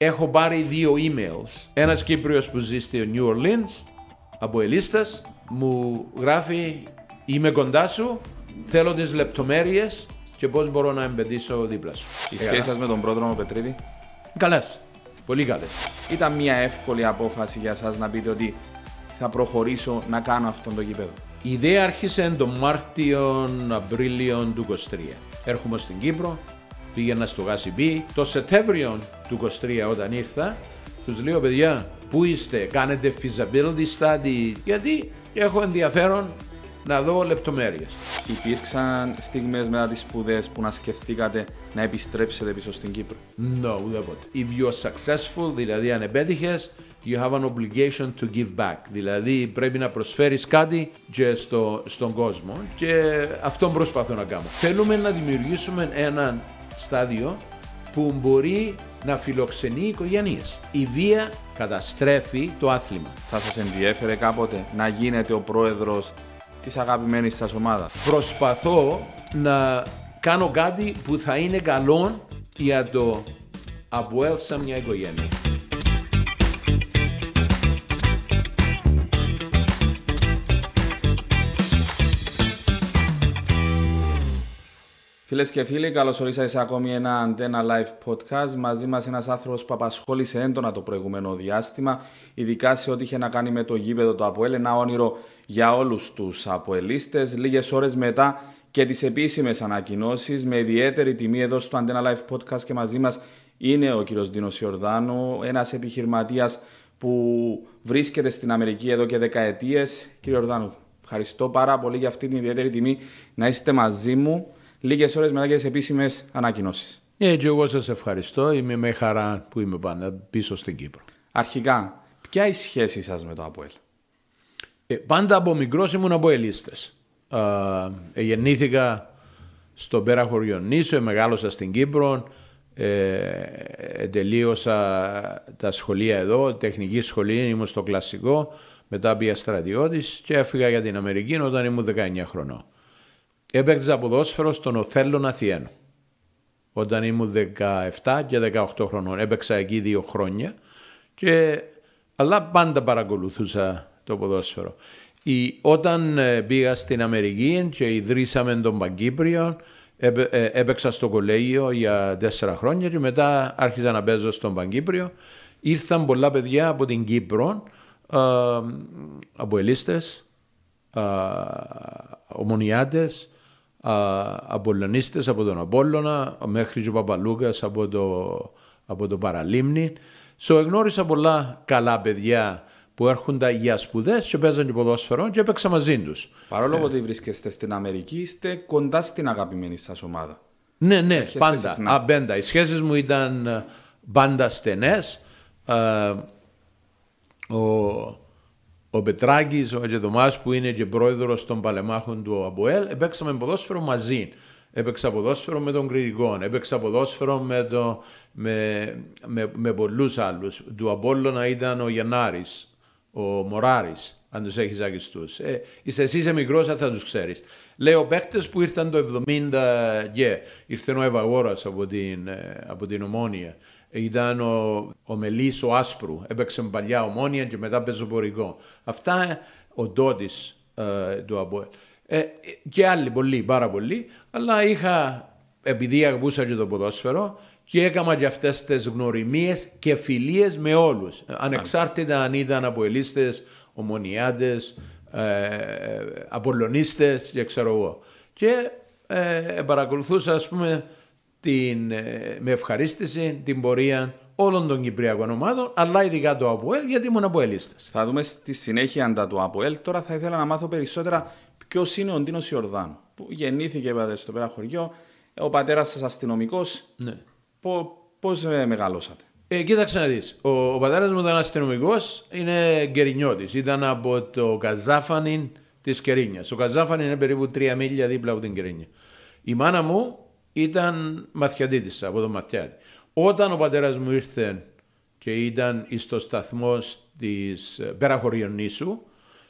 Έχω πάρει δύο emails. Ένας κύπριος που ζει στο New Orleans, από Ελίστας, μου γράφει «Είμαι κοντά σου, θέλω τις λεπτομέρειες και πώς μπορώ να εμπεδίσω δίπλα σου». Η σχέση σας με τον πρόδρομο Πετρίδη. Καλές. Πολύ καλές. Ήταν μια εύκολη απόφαση για σας να πείτε ότι θα προχωρήσω να κάνω αυτό το γήπεδο. Η ιδέα άρχισε τον Μάρτιο-Απρίλιο του 23. Έρχομαι στην Κύπρο, πήγαινα στο Γάσι Το Σεπτέμβριο του 23 όταν ήρθα, τους λέω παιδιά, πού είστε, κάνετε feasibility study, γιατί έχω ενδιαφέρον να δω λεπτομέρειες. Υπήρξαν στιγμές μετά τις σπουδές που να σκεφτήκατε να επιστρέψετε πίσω στην Κύπρο. No, ουδέποτε. If are successful, δηλαδή αν επέτυχες, you have an obligation to give back. Δηλαδή πρέπει να προσφέρεις κάτι και στο, στον κόσμο και αυτό προσπαθώ να κάνω. Θέλουμε να δημιουργήσουμε έναν στάδιο που μπορεί να φιλοξενεί οικογένειες. Η βία καταστρέφει το άθλημα. Θα σας ενδιέφερε κάποτε να γίνετε ο πρόεδρος της αγαπημένης σας ομάδας; Προσπαθώ να κάνω κάτι που θα είναι καλό για το σαν μια οικογένεια. Φίλες και φίλοι, καλώς ορίσατε σε ακόμη ένα Antenna Live podcast. Μαζί μας ένας άνθρωπος που απασχόλησε έντονα το προηγούμενο διάστημα, ειδικά σε ό,τι είχε να κάνει με το γήπεδο του Αποέλ. Ένα όνειρο για όλους τους Αποελίστες. Λίγες ώρες μετά και τις επίσημες ανακοινώσεις, με ιδιαίτερη τιμή εδώ στο Antenna Live podcast και μαζί μας είναι ο κύριος Ντίνος Ιορδάνου, ένας επιχειρηματίας που βρίσκεται στην Αμερική εδώ και δεκαετίες. Κύριε Ιορδάνου, ευχαριστώ πάρα πολύ για αυτή την ιδιαίτερη τιμή να είστε μαζί μου λίγες ώρες μετά και τι επίσημες ανακοινώσεις. Έτσι, ε, εγώ σας ευχαριστώ. Είμαι με χαρά που είμαι πάντα πίσω στην Κύπρο. Αρχικά, ποια είναι η σχέση σας με το ΑΠΟΕΛ. Ε, πάντα από μικρός ήμουν από ελίστε. Ε, γεννήθηκα στον πέρα Νίσο, μεγάλωσα στην Κύπρο. Ε, τελείωσα τα σχολεία εδώ, τεχνική σχολή, ήμουν στο κλασικό, μετά πήγα στρατιώτης και έφυγα για την Αμερική όταν ήμουν 19 χρονών έπαιξα ποδόσφαιρο στον Οθέλων Αθιέν. Όταν ήμουν 17 και 18 χρονών. Έπαιξα εκεί δύο χρόνια. Και... Αλλά πάντα παρακολουθούσα το ποδόσφαιρο. Όταν ε, πήγα στην Αμερική και ιδρύσαμε τον Παγκύπριο, ε, έπαιξα στο κολέγιο για τέσσερα χρόνια και μετά άρχισα να παίζω στον Παγκύπριο. Ήρθαν πολλά παιδιά από την Κύπρο, ε, από ελίστες, ομονιάτες, Απολλωνίστες από τον Απόλλωνα μέχρι και ο Παπαλούκας από το, από το Παραλίμνη. So, εγνώρισα πολλά καλά παιδιά που έρχονταν για σπουδές και παίζαν και ποδόσφαιρο και έπαιξα μαζί τους. Παρόλο ε. που ε. βρίσκεστε στην Αμερική, είστε κοντά στην αγαπημένη σας ομάδα. Ναι, ναι, πάντα. Οι σχέσεις μου ήταν ε, πάντα στενές. Ε, ο ο Πετράκη, ο Ατζεδομά που είναι και πρόεδρος των παλεμάχων του Αμποέλ, έπαιξαμε ποδόσφαιρο μαζί. Έπαιξα ποδόσφαιρο με τον Κρητικό, έπαιξα ποδόσφαιρο με, το, με, με, με πολλούς άλλους. Του Απόλλωνα ήταν ο Γενάρη, ο Μωράρης, αν τους έχεις αγιστούς. Ε, είσαι εσύ είσαι μικρός, ε, θα τους ξέρεις. Λέω παίχτες που ήρθαν το 70 και yeah, ήρθε ο Ευαγόρα από ε, από την Ομόνια. Ήταν ο, ο Μελής ο Άσπρου, έπαιξε παλιά ομόνια και μετά πεζοπορικό. Αυτά ο Ντότης ε, του απο. Ε, ε, και άλλοι πολλοί, πάρα πολλοί, αλλά είχα, επειδή αγαπούσα και το ποδόσφαιρο, και έκανα και αυτές τις γνωριμίες και φιλίες με όλους. Ανεξάρτητα αν ήταν αποελίστε, ομονιάτες, ε, απολωνίστε και ξέρω εγώ. Και παρακολουθούσα, ας πούμε, την, ε, με ευχαρίστηση την πορεία όλων των Κυπριακών ομάδων, αλλά ειδικά του ΑΠΟΕΛ, γιατί ήμουν ΑΠΟΕΛΙΣΤΕ. Θα δούμε στη συνέχεια αντά του ΑΠΟΕΛ. Τώρα θα ήθελα να μάθω περισσότερα ποιος είναι ο Ντίνος Ιορδάν, που γεννήθηκε είπατε, στο πέρα χωριό, ο πατέρας σας αστυνομικός. Ναι. Πώς ε, μεγαλώσατε. Ε, κοίταξε να δεις. Ο, ο πατέρας μου ήταν αστυνομικός, είναι κερινιώτη. Ήταν από το Καζάφανιν της Κερίνιας. Ο Καζάφανιν είναι περίπου τρία μίλια δίπλα από την Κερίνια. Η μάνα μου ήταν της από το Μαθιάτη. Όταν ο πατέρας μου ήρθε και ήταν στο σταθμό της ε, Περαχωριονήσου,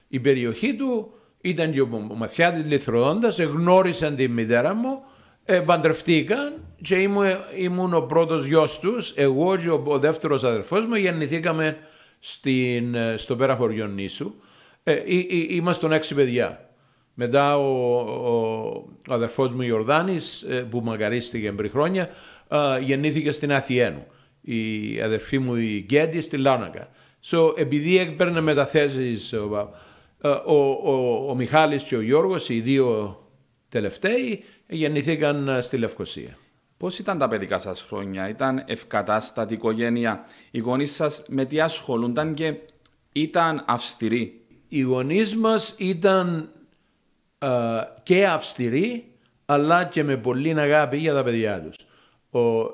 η περιοχή του ήταν και ο Μαθιάτης Λιθροδόντας, εγνώρισαν τη μητέρα μου, ε, παντρευτήκαν και ήμουν, ο πρώτος γιος τους, εγώ και ο, δεύτερος αδερφός μου γεννηθήκαμε στην, ε, στο Πέρα Ε, ε, είμαστε έξι παιδιά. Μετά ο, ο αδερφός μου Ιορδάνης ε, που μαγαρίστηκε πριν χρόνια ε, γεννήθηκε στην Αθιένου. Η αδερφή μου η Γκέντη στη Λάνακα. So, επειδή έπαιρνε μεταθέσεις ε, ο, ο, ο, Μιχάλης και ο Γιώργος, οι δύο τελευταίοι, γεννηθήκαν στη Λευκοσία. Πώς ήταν τα παιδικά σας χρόνια, ήταν ευκατάστατη οικογένεια, οι γονείς σας με τι ασχολούνταν και ήταν αυστηροί. Οι γονείς μας ήταν ε, και αυστηρή αλλά και με πολύ αγάπη για τα παιδιά τους.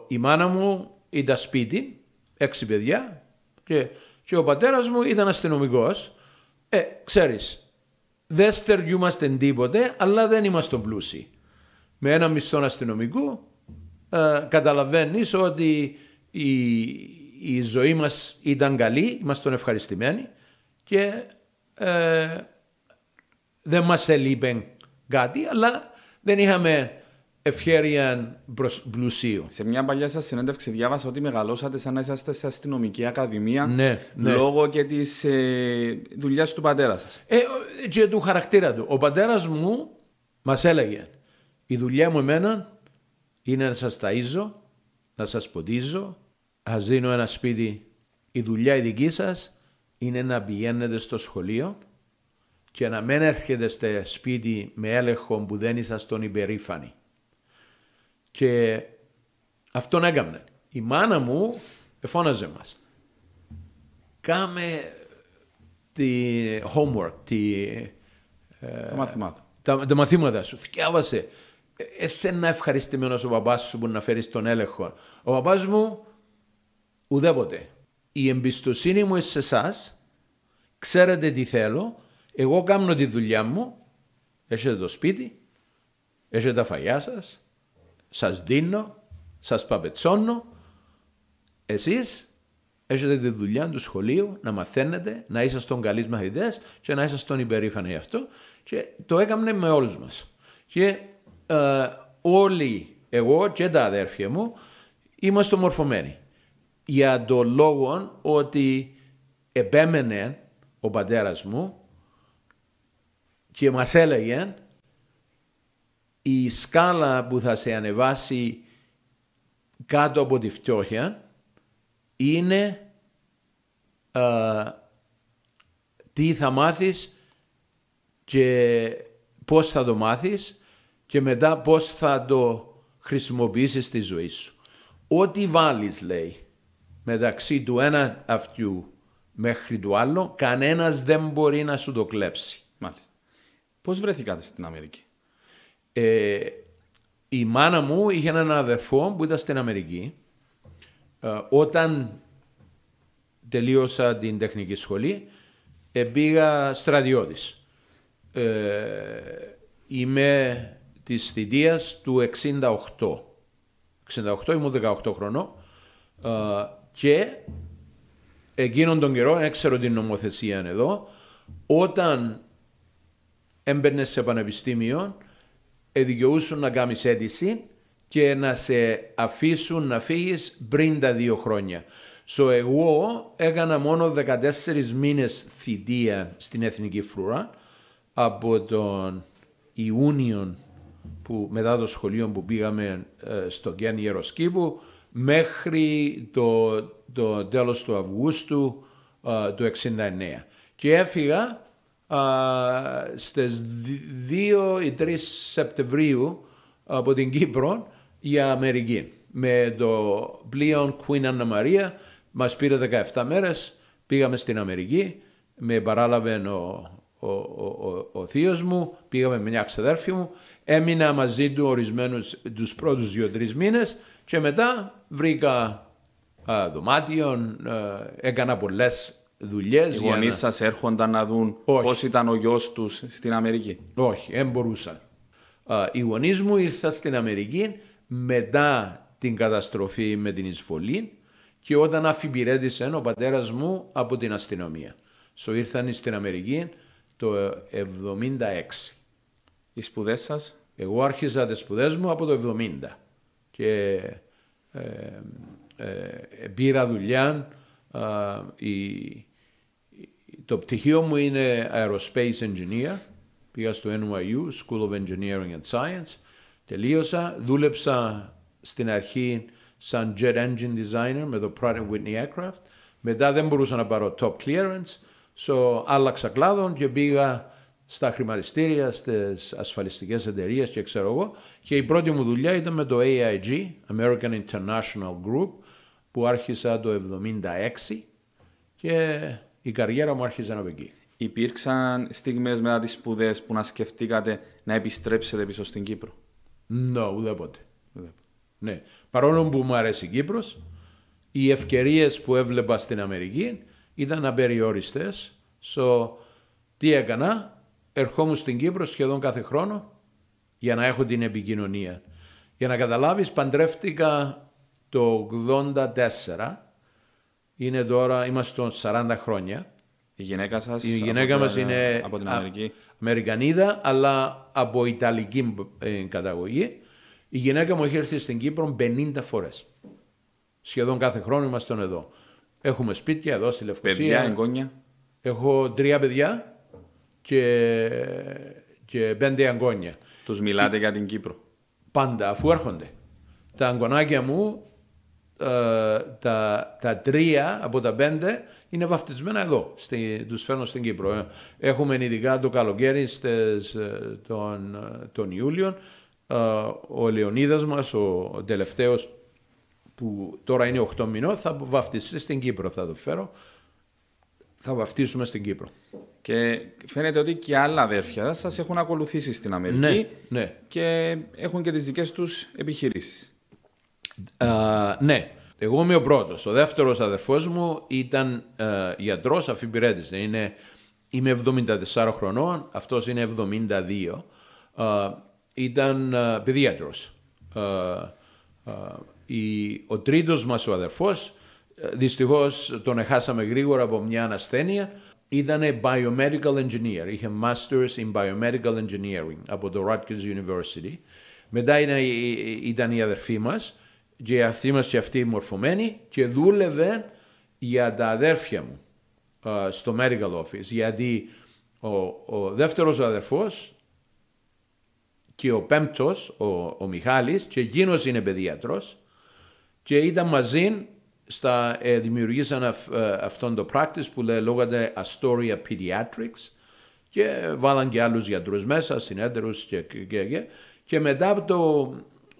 η μάνα μου ήταν σπίτι, έξι παιδιά και, και ο πατέρας μου ήταν αστυνομικός. Ε, ξέρεις, δεν στεριούμαστε τίποτε αλλά δεν είμαστε πλούσιοι. Με ένα μισθό αστυνομικού ε, ότι η, ζωή μας ήταν καλή, είμαστε ευχαριστημένοι και ε, δεν μας έλειπε κάτι, αλλά δεν είχαμε ευχαίρεια πλουσίου. Σε μια παλιά σας συνέντευξη διάβασα ότι μεγαλώσατε σαν να είσαστε σε αστυνομική ακαδημία ναι, ναι. λόγω και της ε, δουλειάς του πατέρα σας. Ε, και του χαρακτήρα του. Ο πατέρας μου μας έλεγε: Η δουλειά μου εμένα είναι να σας ταΐζω, να σας ποντίζω, να σα δίνω ένα σπίτι. Η δουλειά η δική σας είναι να πηγαίνετε στο σχολείο και να μην έρχεται στο σπίτι με έλεγχο που δεν ήσασταν υπερήφανοι. Και αυτόν έκαμνε. Η μάνα μου εφώναζε μας. Κάμε τη homework, τη, ε, τα μαθήματα. Τα, μαθήματα σου. Θυκιάβασε. Ε, Έθεν να ευχαριστημένος ο παπάς σου που να φέρεις τον έλεγχο. Ο παπάς μου ουδέποτε. Η εμπιστοσύνη μου σε εσάς, ξέρετε τι θέλω εγώ κάνω τη δουλειά μου, έχετε το σπίτι, έχετε τα φαγιά σας, σας δίνω, σας παπετσώνω. Εσείς έχετε τη δουλειά του σχολείου να μαθαίνετε, να είσαστε καλή μαθητές και να είσαστε υπερήφανοι γι' αυτό. Και το έκαμε με όλους μας. Και ε, όλοι, εγώ και τα αδέρφια μου, είμαστε μορφωμένοι. Για το λόγο ότι επέμενε ο πατέρας μου και μας έλεγε η σκάλα που θα σε ανεβάσει κάτω από τη φτώχεια είναι α, ε, τι θα μάθεις και πώς θα το μάθεις και μετά πώς θα το χρησιμοποιήσεις στη ζωή σου. Ό,τι βάλεις λέει μεταξύ του ένα αυτού μέχρι του άλλο κανένας δεν μπορεί να σου το κλέψει. Μάλιστα. Πώς βρεθήκατε στην Αμερική. Ε, η μάνα μου είχε έναν αδερφό που ήταν στην Αμερική. Ε, όταν τελείωσα την τεχνική σχολή, ε, πήγα στρατιώτης. Ε, είμαι της θητείας του 68. 68 ήμουν 18 χρονών και εκείνον τον καιρό, έξερω την νομοθεσία εδώ, όταν έμπαιρνε σε πανεπιστήμιο, εδικαιούσουν να κάνεις αίτηση και να σε αφήσουν να φύγεις πριν τα δύο χρόνια. So, εγώ έκανα μόνο 14 μήνες θητεία στην Εθνική Φρουρά από τον Ιούνιο που μετά το σχολείο που πήγαμε ε, στο Γκέν ιεροσκύπου, μέχρι το, το τέλος του Αυγούστου ε, του 1969. Και έφυγα στις 2 ή 3 Σεπτεμβρίου από την Κύπρο για Αμερική. Με το πλοίο Queen Anna Maria μας πήρε 17 μέρες, πήγαμε στην Αμερική, με παράλαβε ο, ο, ο, ο, ο θείος μου, πήγαμε με μια ξεδέρφη μου, έμεινα μαζί του ορισμένους τους πρωτους 2 2-3 μήνες και μετά βρήκα δωμάτιο, έκανα πολλές δουλειές. Οι γονεί να... σας έρχονταν να δουν πώς ήταν ο γιος τους στην Αμερική. Όχι, δεν μπορούσαν. Οι γονείς μου ήρθαν στην Αμερική μετά την καταστροφή με την εισβολή και όταν αφιπηρέτησε ο πατέρας μου από την αστυνομία. So ήρθαν στην Αμερική το 1976 ε, Οι σπουδές σας. Εγώ άρχισα τις σπουδές μου από το 1970 και ε, ε, ε, πήρα δουλειά το πτυχίο μου είναι Aerospace Engineer. Πήγα στο NYU, School of Engineering and Science. Τελείωσα, δούλεψα στην αρχή σαν jet engine designer με το Pratt Whitney Aircraft. Μετά δεν μπορούσα να πάρω top clearance, so άλλαξα κλάδον και πήγα στα χρηματιστήρια, στις ασφαλιστικές εταιρείες και ξέρω εγώ. Και η πρώτη μου δουλειά ήταν με το AIG, American International Group, που άρχισα το 1976 και η καριέρα μου άρχισε να εκεί. Υπήρξαν στιγμές μετά τις σπουδές που να σκεφτήκατε να επιστρέψετε πίσω στην Κύπρο. No, ουδέποτε. Ναι. Παρόλο που μου αρέσει η Κύπρος, οι ευκαιρίες που έβλεπα στην Αμερική ήταν απεριόριστες. So, τι έκανα, ερχόμουν στην Κύπρο σχεδόν κάθε χρόνο για να έχω την επικοινωνία. Για να καταλάβεις παντρεύτηκα το 84, είναι τώρα, είμαστε 40 χρόνια. Η γυναίκα σας Η γυναίκα μας είναι από την Αμερική. Αμερικανίδα, αλλά από Ιταλική ε, καταγωγή. Η γυναίκα μου έχει έρθει στην Κύπρο 50 φορές. Σχεδόν κάθε χρόνο είμαστε εδώ. Έχουμε σπίτια εδώ στη Λευκοσία. Παιδιά, εγγόνια. Έχω τρία παιδιά και, και πέντε εγγόνια. Τους μιλάτε για την Κύπρο. Πάντα, αφού έρχονται. Τα εγγονάκια μου ε, τα, τα τρία από τα πέντε είναι βαφτισμένα εδώ, στη, τους φέρνω στην Κύπρο. Ε. Έχουμε ειδικά το καλοκαίρι στις ε, τον, τον Ιούλιο, ο Λεωνίδας μας, ο, ο τελευταίος που τώρα είναι 8 μηνών, θα βαφτιστεί στην Κύπρο, θα το φέρω. Θα βαφτίσουμε στην Κύπρο. Και φαίνεται ότι και άλλα αδέρφια σας έχουν ακολουθήσει στην Αμερική ναι, ναι. και έχουν και τις δικές τους επιχειρήσεις. Ε, ναι, εγώ είμαι ο πρώτος. Ο δεύτερος αδερφός μου ήταν ε, γιατρός αφιπηρέτη. Είναι, είμαι 74 χρονών, αυτός είναι 72. Ε, ήταν ε, ε ο τρίτος μας ο αδερφός, δυστυχώς τον εχάσαμε γρήγορα από μια ανασθένεια, ήταν biomedical engineer, είχε masters in biomedical engineering από το Rutgers University. Μετά ήταν η αδερφή μας, και αυτοί είμαστε αυτοί μορφωμένοι και δούλευε για τα αδέρφια μου ε, στο medical office γιατί ο, ο δεύτερος αδερφός και ο πέμπτος, ο, ο Μιχάλης και εκείνος είναι παιδιάτρος και ήταν μαζί στα, ε, δημιουργήσαν αυ, ε, το practice που λέγονται Astoria Pediatrics και βάλαν και άλλους γιατρούς μέσα, και, και, και, και, και μετά από το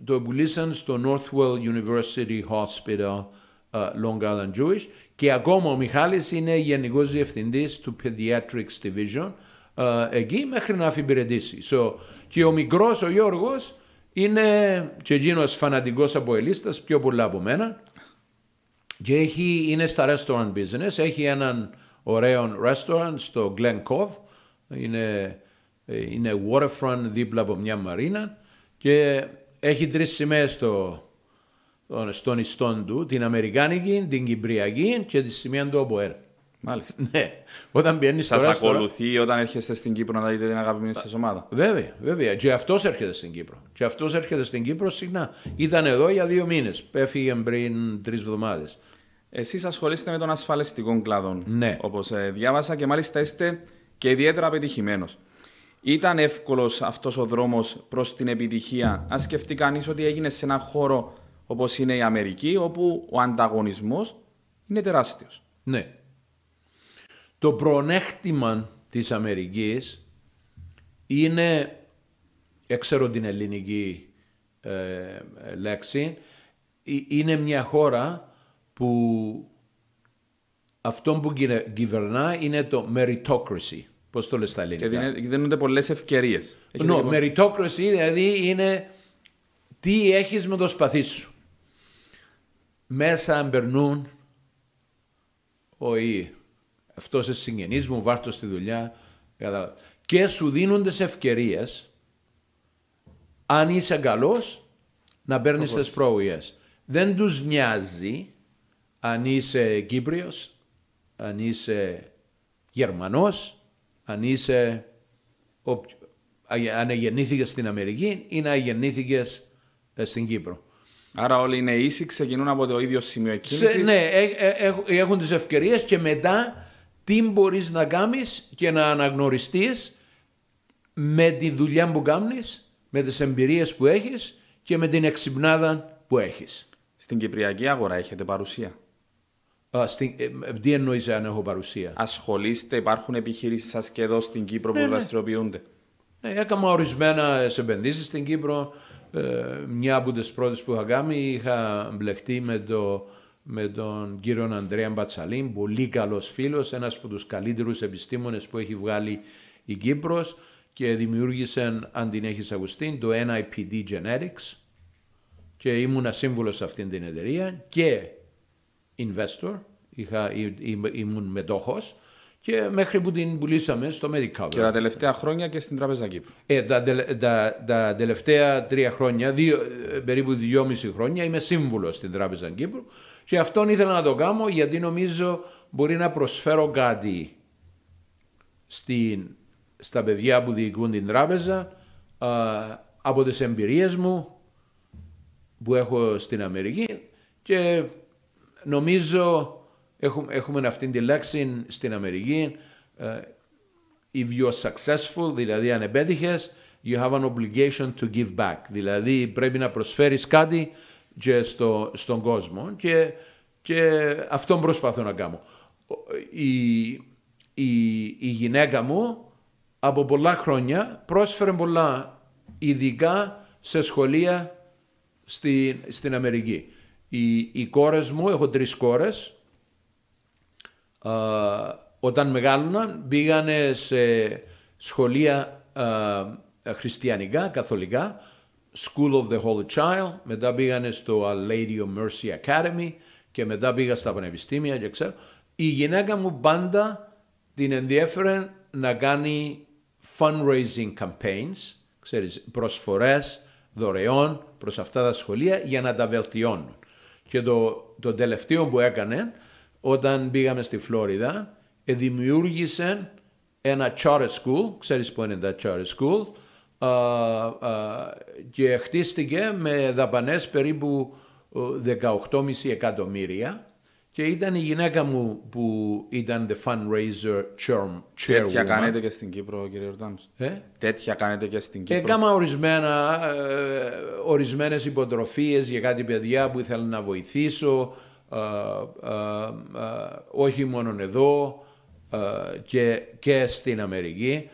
το πουλήσαν στο Northwell University Hospital uh, Long Island Jewish και ακόμα ο Μιχάλης είναι γενικός διευθυντής του Pediatrics Division uh, εκεί μέχρι να αφιπηρετήσει. So, και ο μικρός ο Γιώργος είναι και εκείνος φανατικός ελίστα, πιο πολλά από μένα και έχει, είναι στα restaurant business, έχει έναν ωραίο restaurant στο Glen Cove, είναι, ε, είναι waterfront δίπλα από μια μαρίνα και έχει τρεις σημαίες στο, στον ιστόν του, την Αμερικάνικη, την Κυπριακή και τη σημαία του ΟΠΟΕΡ. Μάλιστα. Ναι. Όταν πιένεις Σας ακολουθεί όταν έρχεστε στην Κύπρο να δείτε την αγαπημένη σας ομάδα. Βέβαια, βέβαια. Και αυτός έρχεται στην Κύπρο. Και αυτός έρχεται στην Κύπρο συχνά. Ήταν εδώ για δύο μήνες. Πέφυγε πριν τρεις εβδομάδες. Εσείς ασχολείστε με τον ασφαλιστικό κλάδο. Ναι. Όπως ε, διάβασα και μάλιστα είστε και ιδιαίτερα πετυχημένος. Ήταν εύκολος αυτός ο δρόμος προς την επιτυχία. Αν σκεφτεί κανείς ότι έγινε σε έναν χώρο όπως είναι η Αμερική, όπου ο ανταγωνισμός είναι τεράστιος. Ναι. Το προνέκτημα της Αμερικής είναι, έξερω την ελληνική ε, λέξη, ε, είναι μια χώρα που αυτό που κυβερνά είναι το meritocracy. Πώς το λες τα ελληνικά. Και δίνονται πολλές ευκαιρίες. No, μεριτόκραση δηλαδή είναι τι έχεις με το σπαθί σου. Μέσα αν περνούν ο ή αυτό σε συγγενεί μου, βάρτο στη δουλειά. Και σου δίνουν τι ευκαιρίες, αν είσαι καλός, να παίρνεις τι προογέ. Δεν τους νοιάζει αν είσαι Κύπριος, αν είσαι Γερμανός, αν είσαι, αν γεννήθηκες στην Αμερική ή να γεννήθηκε ε, στην Κύπρο. Άρα όλοι είναι ίσοι, ξεκινούν από το ίδιο σημείο εκκίνησης. ναι, ε, ε, έχουν τις ευκαιρίες και μετά τι μπορείς να κάνεις και να αναγνωριστείς με τη δουλειά που κάνεις, με τις εμπειρίες που έχεις και με την εξυπνάδα που έχεις. Στην κυπριακή αγορά έχετε παρουσία. Στην, ε, ε, τι εννοείς αν έχω παρουσία. Ασχολείστε, υπάρχουν επιχειρήσεις σας και εδώ στην Κύπρο που ναι, ναι. δραστηριοποιούνται. Ναι, έκανα ορισμένα επενδύσεις στην Κύπρο. Ε, μια από τις πρώτες που είχα κάνει είχα μπλεχτεί με, το, με τον κύριο Ανδρέα Μπατσαλίν, πολύ καλός φίλος, ένας από τους καλύτερους επιστήμονες που έχει βγάλει η Κύπρος και δημιούργησε, αν την έχεις ακουστεί, το NIPD Genetics και ήμουν σύμβουλος σε αυτήν την εταιρεία και investor, είχα, ήμουν μετόχος και μέχρι που την πουλήσαμε στο Medicover. Και τα τελευταία χρόνια και στην Τραπέζα Κύπρου. Ε, τα, τελευταία τρία χρόνια, δύο, ε, περίπου δυόμιση χρόνια, είμαι σύμβουλος στην Τράπεζα Κύπρου και αυτόν ήθελα να το κάνω γιατί νομίζω μπορεί να προσφέρω κάτι στην, στα παιδιά που διοικούν την τράπεζα α, από τις εμπειρίες μου που έχω στην Αμερική και Νομίζω έχουμε, έχουμε αυτή τη λέξη στην Αμερική. Ε, if you're successful, δηλαδή αν επέτυχες, you have an obligation to give back. Δηλαδή πρέπει να προσφέρεις κάτι και στο, στον κόσμο και, και αυτόν προσπαθώ να κάνω. Η, η, η γυναίκα μου από πολλά χρόνια πρόσφερε πολλά ειδικά σε σχολεία στην Αμερική. Οι, οι κόρες μου, έχω τρεις κόρες. όταν μεγάλωναν πήγανε σε σχολεία χριστιανικά, καθολικά, School of the Holy Child, μετά πήγανε στο A Lady of Mercy Academy και μετά πήγα στα πανεπιστήμια και ξέρω. Η γυναίκα μου πάντα την ενδιέφερε να κάνει fundraising campaigns, ξέρεις, προσφορές δωρεών προς αυτά τα σχολεία για να τα βελτιώνουν. Και το, το τελευταίο που έκανε, όταν πήγαμε στη Φλόριδα, δημιούργησε ένα charter school, ξέρεις που είναι τα charter school, α, α, και χτίστηκε με δαπανές περίπου 18,5 ε, εκατομμύρια και ήταν η γυναίκα μου που ήταν the fundraiser chairwoman. Τέτοια κάνετε και στην Κύπρο, κύριε Ορτάνη. Ε? Τέτοια κάνετε και στην ε, Κύπρο. Έκανα ορισμένα, ε, ορισμένες υποτροφίες για κάτι παιδιά που ήθελα να βοηθήσω. Ε, όχι μόνο εδώ και, και στην Αμερική.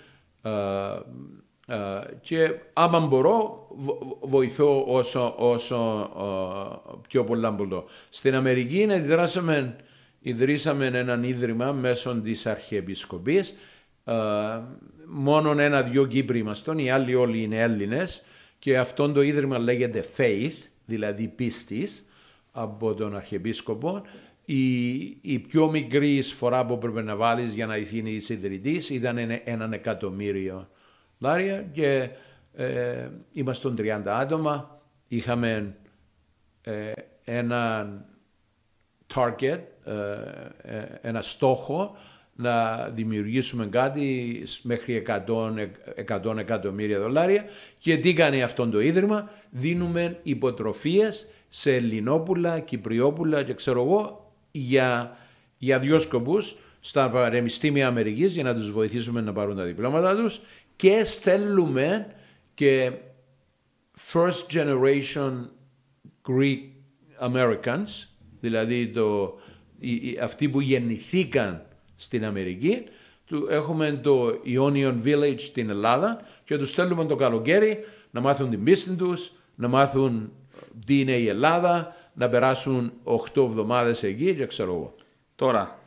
και άμα μπορώ βοηθώ όσο, όσο πιο πολλά Στην Αμερική ιδρύσαμε ένα ίδρυμα μέσω της Αρχιεπισκοπής. Ε, μονο ενα ένα-δυο Κύπροι ήμασταν, οι άλλοι όλοι είναι Έλληνες και αυτό το ίδρυμα λέγεται Faith, δηλαδή πίστης από τον Αρχιεπίσκοπο. Η, η πιο μικρή εισφορά που έπρεπε να βάλεις για να γίνει ιδρυτή ήταν ένα εκατομμύριο λάρια και ε, ήμασταν 30 άτομα. Είχαμε ε, ένα target, ε, ε, ένα στόχο να δημιουργήσουμε κάτι μέχρι 100, 100 εκατομμύρια δολάρια και τι κάνει αυτό το Ίδρυμα, δίνουμε υποτροφίες σε Ελληνόπουλα, Κυπριόπουλα και ξέρω εγώ για, για δυο σκοπούς στα Πανεπιστήμια Αμερικής για να τους βοηθήσουμε να πάρουν τα διπλώματα τους και στέλνουμε και first generation Greek Americans, δηλαδή το, οι, αυτοί που γεννηθήκαν στην Αμερική. Του, έχουμε το Ionian Village στην Ελλάδα και τους στέλνουμε το καλοκαίρι να μάθουν την πίστη τους, να μάθουν τι είναι η Ελλάδα, να περάσουν 8 εβδομάδες εκεί και ξέρω εγώ. Τώρα,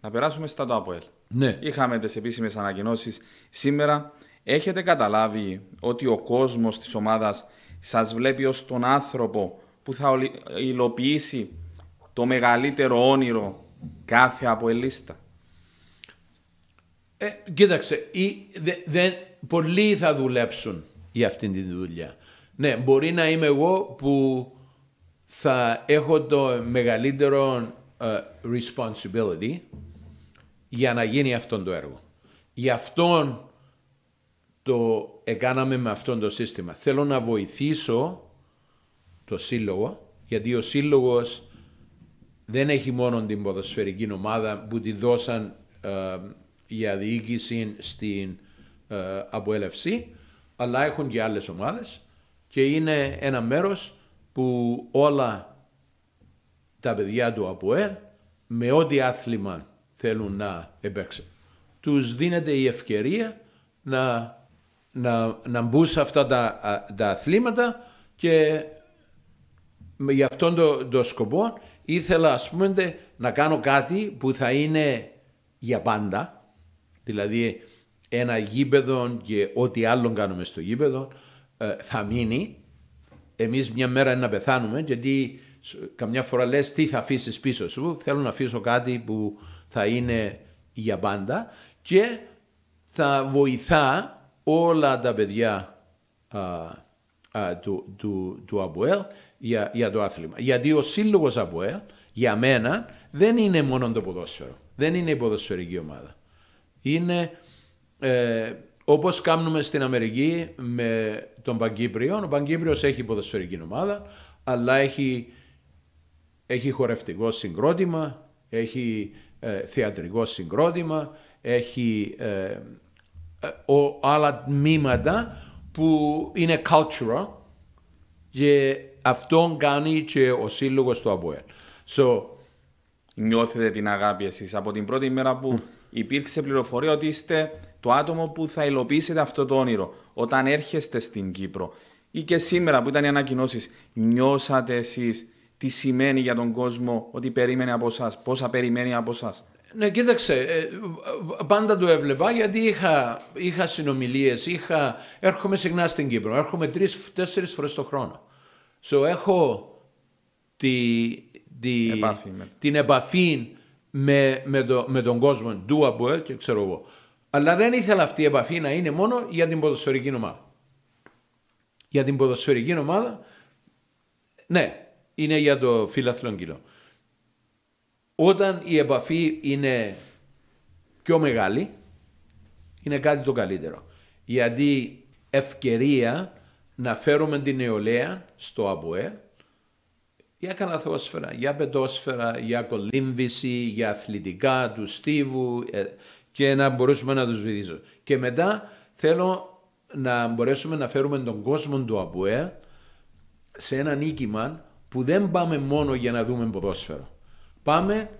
να περάσουμε στα ΤΑΠΟΕΛ. Ναι. Είχαμε τις επίσημες ανακοινώσεις σήμερα. Έχετε καταλάβει ότι ο κόσμος της ομάδας σας βλέπει ως τον άνθρωπο που θα υλοποιήσει το μεγαλύτερο όνειρο κάθε ελίστα. Ε, κοίταξε, οι, δε, δε, πολλοί θα δουλέψουν για αυτήν τη δουλειά. Ναι, μπορεί να είμαι εγώ που θα έχω το μεγαλύτερο ε, responsibility για να γίνει αυτό το έργο. Γι' αυτόν το έκαναμε με αυτό το σύστημα. Θέλω να βοηθήσω το σύλλογο, γιατί ο σύλλογος δεν έχει μόνο την ποδοσφαιρική ομάδα που τη δώσαν ε, για διοίκηση στην ε, αποέλευση, αλλά έχουν και άλλες ομάδες και είναι ένα μέρος που όλα τα παιδιά του ΑΠΟΕΛ με ό,τι άθλημα θέλουν να επέξουν. Τους δίνεται η ευκαιρία να, να, να μπουν σε αυτά τα, τα αθλήματα και Γι' αυτόν τον το σκοπό ήθελα ας πούμε να κάνω κάτι που θα είναι για πάντα, δηλαδή ένα γήπεδο και ό,τι άλλο κάνουμε στο γήπεδο ε, θα μείνει. Εμείς μια μέρα να πεθάνουμε γιατί καμιά φορά λες τι θα αφήσεις πίσω σου, θέλω να αφήσω κάτι που θα είναι για πάντα και θα βοηθά όλα τα παιδιά α, α, του, του, του Αμπουέλ για, για το άθλημα. Γιατί ο σύλλογος ΑΠΟΕΛ για μένα δεν είναι μόνο το ποδόσφαιρο. Δεν είναι η ποδοσφαιρική ομάδα. Είναι ε, όπως κάνουμε στην Αμερική με τον Παγκύπριο. Ο Παγκύπριος έχει ποδοσφαιρική ομάδα, αλλά έχει, έχει χορευτικό συγκρότημα, έχει ε, θεατρικό συγκρότημα, έχει ε, ε, ο, άλλα τμήματα που είναι cultural και αυτόν κάνει και ο σύλλογος του ΑΠΟΕΛ. So, Νιώθετε την αγάπη εσείς από την πρώτη μέρα που mm. υπήρξε πληροφορία ότι είστε το άτομο που θα υλοποιήσετε αυτό το όνειρο. Όταν έρχεστε στην Κύπρο ή και σήμερα που ήταν οι ανακοινώσεις, νιώσατε εσείς τι σημαίνει για τον κόσμο ότι περίμενε από εσάς, πόσα περιμένει από εσάς. Ναι, κοίταξε, ε, πάντα το έβλεπα γιατί είχα, είχα συνομιλίες, είχα... έρχομαι συχνά στην Κύπρο, έρχομαι τρει-τέσσερι φορές το χρόνο. So, έχω τη, τη, την επαφή με, με, τον κόσμο του Αμποέλ και ξέρω εγώ. Αλλά δεν ήθελα αυτή η επαφή να είναι μόνο για την ποδοσφαιρική ομάδα. Για την ποδοσφαιρική ομάδα, ναι, είναι για το φιλαθλόν κιλό. Όταν η επαφή είναι πιο μεγάλη, είναι κάτι το καλύτερο. Γιατί ευκαιρία να φέρουμε την νεολαία στο ΑΜΠΟΕ για καλαθόσφαιρα, για πεντόσφαιρα, για κολύμβηση, για αθλητικά του στίβου ε, και να μπορούσαμε να τους βοηθήσουμε. Και μετά θέλω να μπορέσουμε να φέρουμε τον κόσμο του ΑΠΟΕ σε ένα νίκημα που δεν πάμε μόνο για να δούμε ποδόσφαιρο. Πάμε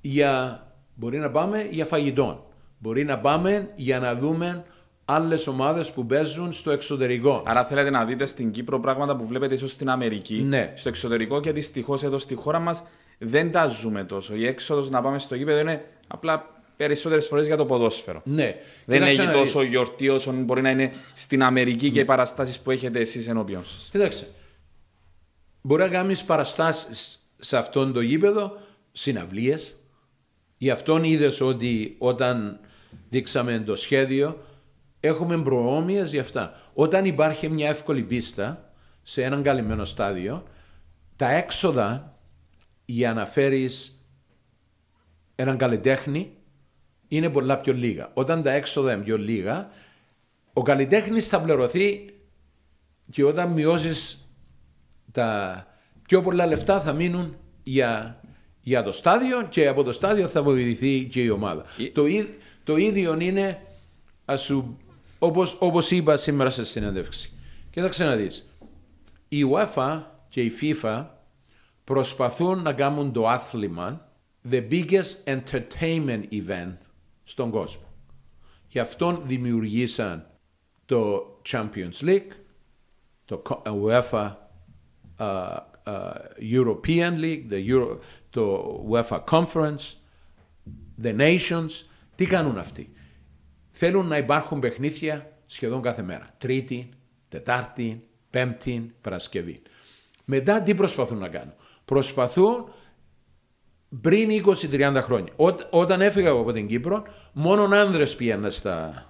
για, μπορεί να πάμε για φαγητό. Μπορεί να πάμε για να δούμε άλλες ομάδες που παίζουν στο εξωτερικό. Άρα θέλετε να δείτε στην Κύπρο πράγματα που βλέπετε ίσως στην Αμερική, ναι. στο εξωτερικό και δυστυχώς εδώ στη χώρα μας δεν τα ζούμε τόσο. Η έξοδος να πάμε στο γήπεδο είναι απλά περισσότερες φορές για το ποδόσφαιρο. Ναι. Δεν έχει τόσο γιορτή όσο μπορεί να είναι στην Αμερική ναι. και οι παραστάσεις που έχετε εσείς ενώπιον σας. Κοιτάξτε. Μπορεί να κάνεις παραστάσεις σε αυτόν το γήπεδο, συναυλίες. Γι' αυτόν είδες ότι όταν δείξαμε το σχέδιο, έχουμε προόμοιε για αυτά. Όταν υπάρχει μια εύκολη πίστα σε έναν καλυμμένο στάδιο, τα έξοδα για να φέρεις έναν καλλιτέχνη είναι πολλά πιο λίγα. Όταν τα έξοδα είναι πιο λίγα, ο καλλιτέχνης θα πληρωθεί και όταν μειώσεις τα πιο πολλά λεφτά θα μείνουν για, για το στάδιο και από το στάδιο θα βοηθηθεί και η ομάδα. Το, το ίδιο είναι, ας σου όπως, όπως είπα σήμερα σε συνέντευξη. Κοίταξε να δεις. Η UEFA και η FIFA προσπαθούν να κάνουν το άθλημα the biggest entertainment event στον κόσμο. Γι' αυτό δημιουργήσαν το Champions League, το ε, UEFA European League, the το UEFA Conference, the Nations. Τι κάνουν αυτοί θέλουν να υπάρχουν παιχνίδια σχεδόν κάθε μέρα. Τρίτη, Τετάρτη, Πέμπτη, Παρασκευή. Μετά τι προσπαθούν να κάνουν. Προσπαθούν πριν 20-30 χρόνια. όταν έφυγα από την Κύπρο, μόνο άνδρες πήγαιναν στα.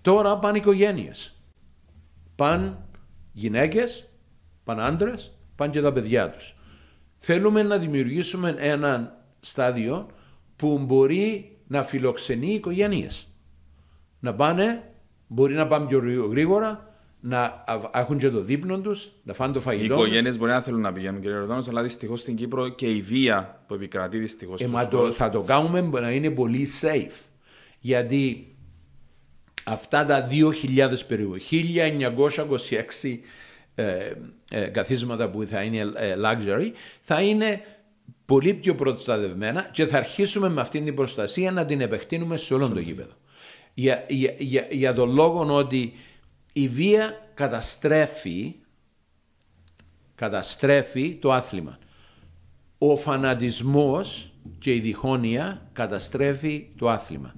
Τώρα πάνε οικογένειες. Πάνε γυναίκε, πάνε άντρε, πάνε και τα παιδιά τους. Θέλουμε να δημιουργήσουμε ένα στάδιο που μπορεί να φιλοξενεί οικογένειες να πάνε, μπορεί να πάνε πιο γρήγορα, να έχουν και το δείπνο τους, να φάνε το φαγητό. Οι οικογένειες μπορεί να θέλουν να πηγαίνουν, κύριε Ροδόνο, αλλά δυστυχώς στην Κύπρο και η βία που επικρατεί δυστυχώς. Ε, θα το κάνουμε να είναι πολύ safe. Γιατί αυτά τα 2.000 περίπου, 1926 ε, ε, καθίσματα που θα είναι ε, luxury, θα είναι πολύ πιο προστατευμένα και θα αρχίσουμε με αυτή την προστασία να την επεκτείνουμε σε όλο το γήπεδο για, για, τον λόγο ότι η βία καταστρέφει, καταστρέφει το άθλημα. Ο φανατισμός και η διχόνοια καταστρέφει το άθλημα.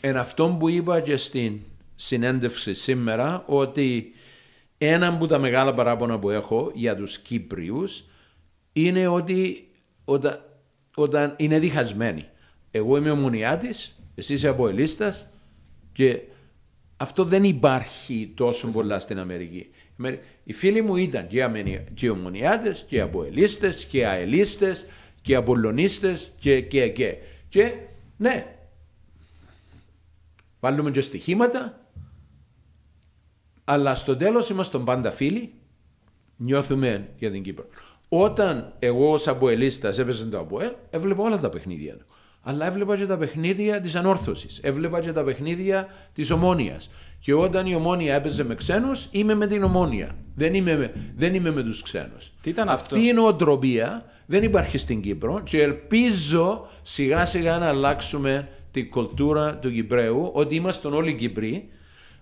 Εν αυτό που είπα και στην συνέντευξη σήμερα ότι ένα από τα μεγάλα παράπονα που έχω για τους Κύπριους είναι ότι όταν, είναι διχασμένοι. Εγώ είμαι ομονιάτης, εσύ είσαι αποελίστας και αυτό δεν υπάρχει τόσο πολλά στην Αμερική. Οι φίλοι μου ήταν και ομονιάτες και αποελίστες και αελίστες και απολωνίστες και, και, και. Και ναι, βάλουμε και στοιχήματα, αλλά στο τέλος είμαστε πάντα φίλοι. Νιώθουμε για την Κύπρο. Όταν εγώ ως αποελίστας έπαιζα το Αποέλ, έβλεπα όλα τα παιχνίδια του αλλά έβλεπα και τα παιχνίδια της ανόρθωσης. Έβλεπα και τα παιχνίδια της ομόνοια. Και όταν η ομόνοια έπαιζε με ξένους, είμαι με την ομόνοια. Δεν είμαι με, δεν είμαι με τους ξένους. Τι ήταν αυτό. Αυτή η νοοτροπία δεν υπάρχει στην Κύπρο και ελπίζω σιγά σιγά να αλλάξουμε την κουλτούρα του Κυπραίου, ότι είμαστε όλοι Κυπροί.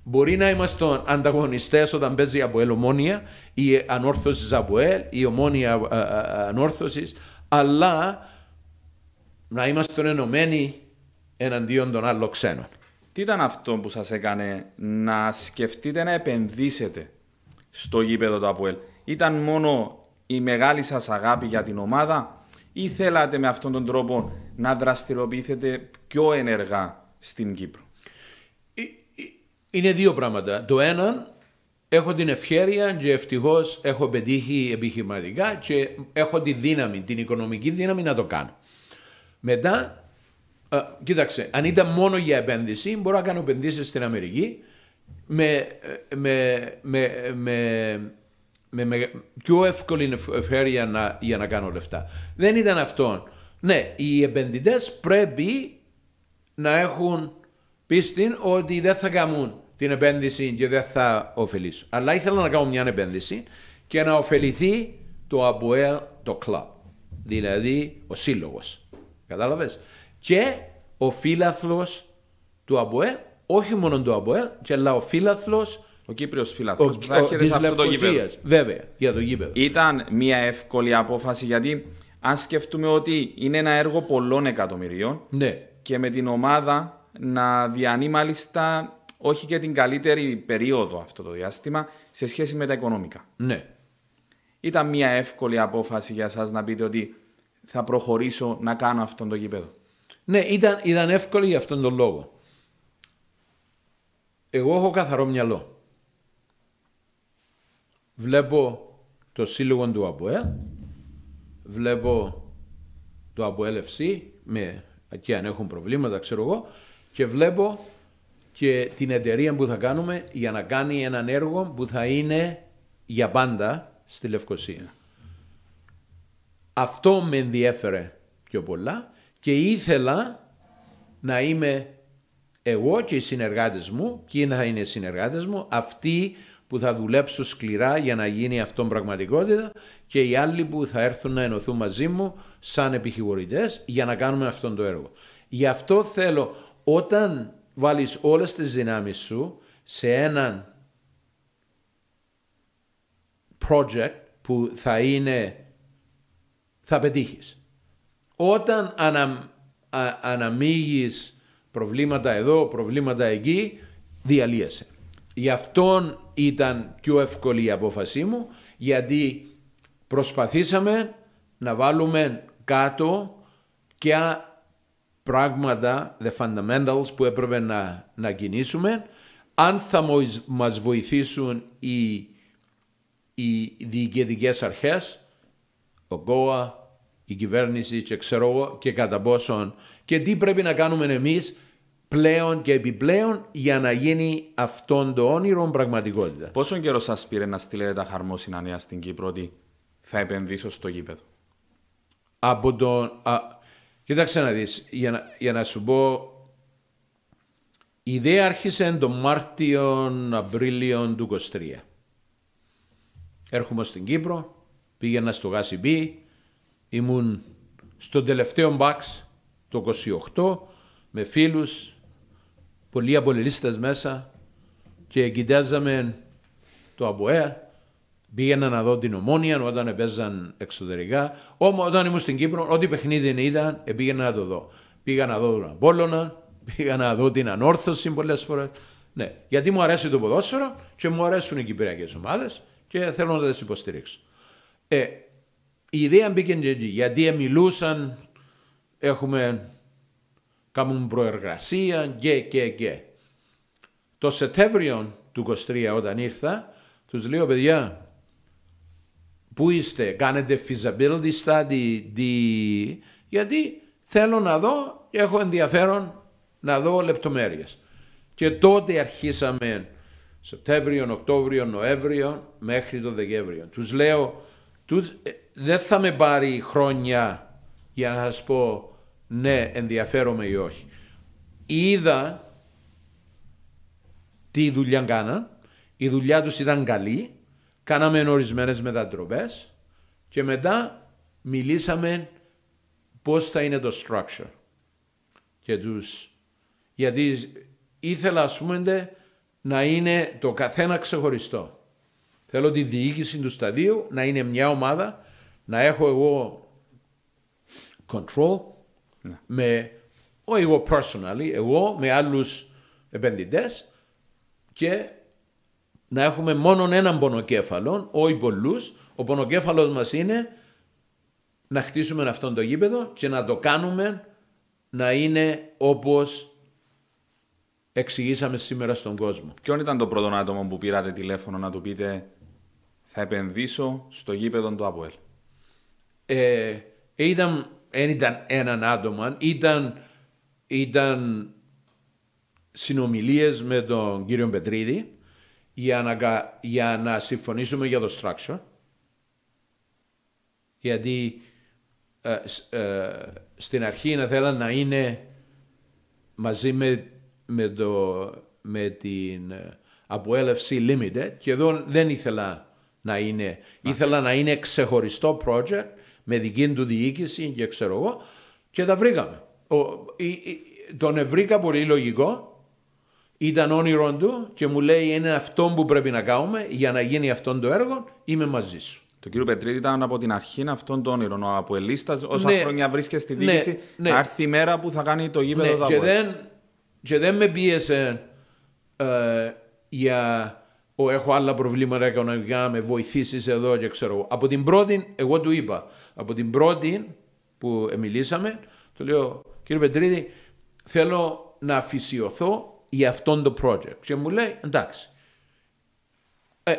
Μπορεί να είμαστε ανταγωνιστές όταν παίζει από Αποέλ ομόνοια, η ανόρθωσης ελ, η ομόνοια ε, ε, ε, ανόρθωσης, αλλά να είμαστε ενωμένοι εναντίον των άλλων ξένων. Τι ήταν αυτό που σας έκανε να σκεφτείτε να επενδύσετε στο γήπεδο του ΑΠΟΕΛ. Ήταν μόνο η μεγάλη σας αγάπη για την ομάδα ή θέλατε με αυτόν τον τρόπο να δραστηριοποιήσετε πιο ενεργά στην Κύπρο. Ε, ε, είναι δύο πράγματα. Το ένα, έχω την ευχαίρεια και ευτυχώς έχω πετύχει επιχειρηματικά και έχω τη δύναμη, την οικονομική δύναμη να το κάνω. Μετά, α, κοίταξε, αν ήταν μόνο για επένδυση, μπορώ να κάνω επενδύσεις στην Αμερική με, με, με, με με, με, πιο εύκολη ευχαίρεια να, για να κάνω λεφτά. Δεν ήταν αυτό. Ναι, οι επενδυτές πρέπει να έχουν πίστη ότι δεν θα κάνουν την επένδυση και δεν θα ωφελήσουν. Αλλά ήθελα να κάνω μια επένδυση και να ωφεληθεί το ΑΠΟΕΛ, το κλαμπ, δηλαδή ο σύλλογος. Κατάλαβες. Και ο φίλαθλο του Αμποέλ, όχι μόνο του Αμποέλ, αλλά ο φίλαθλο. Ο Κύπριος φιλαθλό Ο, το γήπεδο. Βέβαια, για το γήπεδο. Ήταν μια εύκολη απόφαση γιατί αν σκεφτούμε ότι είναι ένα έργο πολλών εκατομμυρίων ναι. και με την ομάδα να διανύει μάλιστα όχι και την καλύτερη περίοδο αυτό το διάστημα σε σχέση με τα οικονομικά. Ναι. Ήταν μια εύκολη απόφαση για σας να πείτε ότι θα προχωρήσω να κάνω αυτόν τον γήπεδο. Ναι, ήταν, ήταν εύκολο για αυτόν τον λόγο. Εγώ έχω καθαρό μυαλό. Βλέπω το σύλλογο του ΑΠΟΕΛ, βλέπω το ΑΠΟΕΛ FC, με, και αν έχουν προβλήματα ξέρω εγώ, και βλέπω και την εταιρεία που θα κάνουμε για να κάνει έναν έργο που θα είναι για πάντα στη Λευκοσία. Αυτό με ενδιέφερε πιο πολλά και ήθελα να είμαι εγώ και οι συνεργάτες μου, και να είναι οι συνεργάτες μου, αυτοί που θα δουλέψουν σκληρά για να γίνει αυτό πραγματικότητα και οι άλλοι που θα έρθουν να ενωθούν μαζί μου σαν επιχειρητές για να κάνουμε αυτόν το έργο. Γι' αυτό θέλω όταν βάλεις όλες τις δυνάμεις σου σε έναν project που θα είναι θα πετύχεις. Όταν ανα, προβλήματα εδώ, προβλήματα εκεί, διαλύεσαι. Γι' αυτό ήταν πιο εύκολη η απόφασή μου, γιατί προσπαθήσαμε να βάλουμε κάτω ποια πράγματα, the fundamentals που έπρεπε να, να κινήσουμε, αν θα μας βοηθήσουν οι, οι διοικητικές αρχές, ο ΚΟΑ, η κυβέρνηση και ξέρω εγώ και κατά πόσον και τι πρέπει να κάνουμε εμείς πλέον και επιπλέον για να γίνει αυτό το όνειρο πραγματικότητα. Πόσο καιρό σας πήρε να στείλετε τα χαρμόσυνα νέα στην Κύπρο ότι θα επενδύσω στο γήπεδο. Από τον... Α, κοίταξε να δεις, για να, σου πω, η ιδέα άρχισε τον Μάρτιο, Απρίλιο του 23. Έρχομαι στην Κύπρο, πήγαινα στο Γάσι ήμουν στον τελευταίο μπαξ το 28 με φίλους, πολλοί απολυλίστες μέσα και κοιτάζαμε το ΑΠΟΕΛ, πήγαινα να δω την ομόνια όταν παίζαν εξωτερικά. Όμως όταν ήμουν στην Κύπρο, ό,τι παιχνίδι είδα, ήταν, πήγαινα να το δω. Πήγα να δω τον Απόλλωνα, πήγα να δω την Ανόρθωση πολλές φορές. Ναι, γιατί μου αρέσει το ποδόσφαιρο και μου αρέσουν οι κυπριακές ομάδες και θέλω να τις υποστηρίξω. Ε, η ιδέα μπήκε γιατί μιλούσαν, έχουμε, κάμουν προεργασία και και και. Το Σεπτέμβριο του 23 όταν ήρθα, τους λέω παιδιά, πού είστε, κάνετε feasibility study, γιατί θέλω να δω, έχω ενδιαφέρον να δω λεπτομέρειες. Και τότε αρχίσαμε Σεπτέμβριο, Οκτώβριο, Νοέμβριο μέχρι το Δεκέμβριο. Τους λέω, ε, δεν θα με πάρει χρόνια για να σας πω ναι ενδιαφέρομαι ή όχι. Είδα τι δουλειά κάνα, η οχι ειδα τι δουλεια καναν η δουλεια τους ήταν καλή, κάναμε ορισμένε μετατροπές και μετά μιλήσαμε πώς θα είναι το structure και τους... Γιατί ήθελα ας πούμε να είναι το καθένα ξεχωριστό. Θέλω τη διοίκηση του σταδίου να είναι μια ομάδα να έχω εγώ control ναι. με, όχι εγώ personally, εγώ με άλλους επενδυτές και να έχουμε μόνο έναν πονοκέφαλο, όχι πολλού. Ο πονοκέφαλος μας είναι να χτίσουμε αυτόν το γήπεδο και να το κάνουμε να είναι όπως εξηγήσαμε σήμερα στον κόσμο. Ποιο ήταν το πρώτο άτομο που πήρατε τηλέφωνο να του πείτε θα επενδύσω στο γήπεδο του Αποέλ. Ε, ήταν, δεν ήταν έναν άτομο, ήταν, ήταν συνομιλίες με τον κύριο Πετρίδη για να, να συμφωνήσουμε για το structure. Γιατί ε, ε, στην αρχή να θέλαν να είναι μαζί με, το, με την από LFC Limited και εδώ δεν ήθελα να είναι. Ήθελα να είναι ξεχωριστό project με δική του διοίκηση και ξέρω εγώ και τα βρήκαμε. Ο, η, η, τον βρήκα πολύ λογικό, ήταν όνειρο του και μου λέει είναι αυτό που πρέπει να κάνουμε για να γίνει αυτό το έργο, είμαι μαζί σου. Το κύριο Πετρίτη ήταν από την αρχή αυτόν τον όνειρο. Ο Αποελίστας όσα ναι, χρόνια βρίσκεται στη ναι. διοίκηση, ναι, ναι. έρθει η μέρα που θα κάνει το γήπεδο ναι, και δεν, και δεν με πίεσε ε, για έχω άλλα προβλήματα οικονομικά, με βοηθήσεις εδώ και ξέρω εγώ. Από την πρώτη, εγώ του είπα, από την πρώτη που μιλήσαμε, το λέω, κύριε Πεντρίδη, θέλω να αφησιωθώ για αυτόν το project. Και μου λέει, εντάξει. Ε,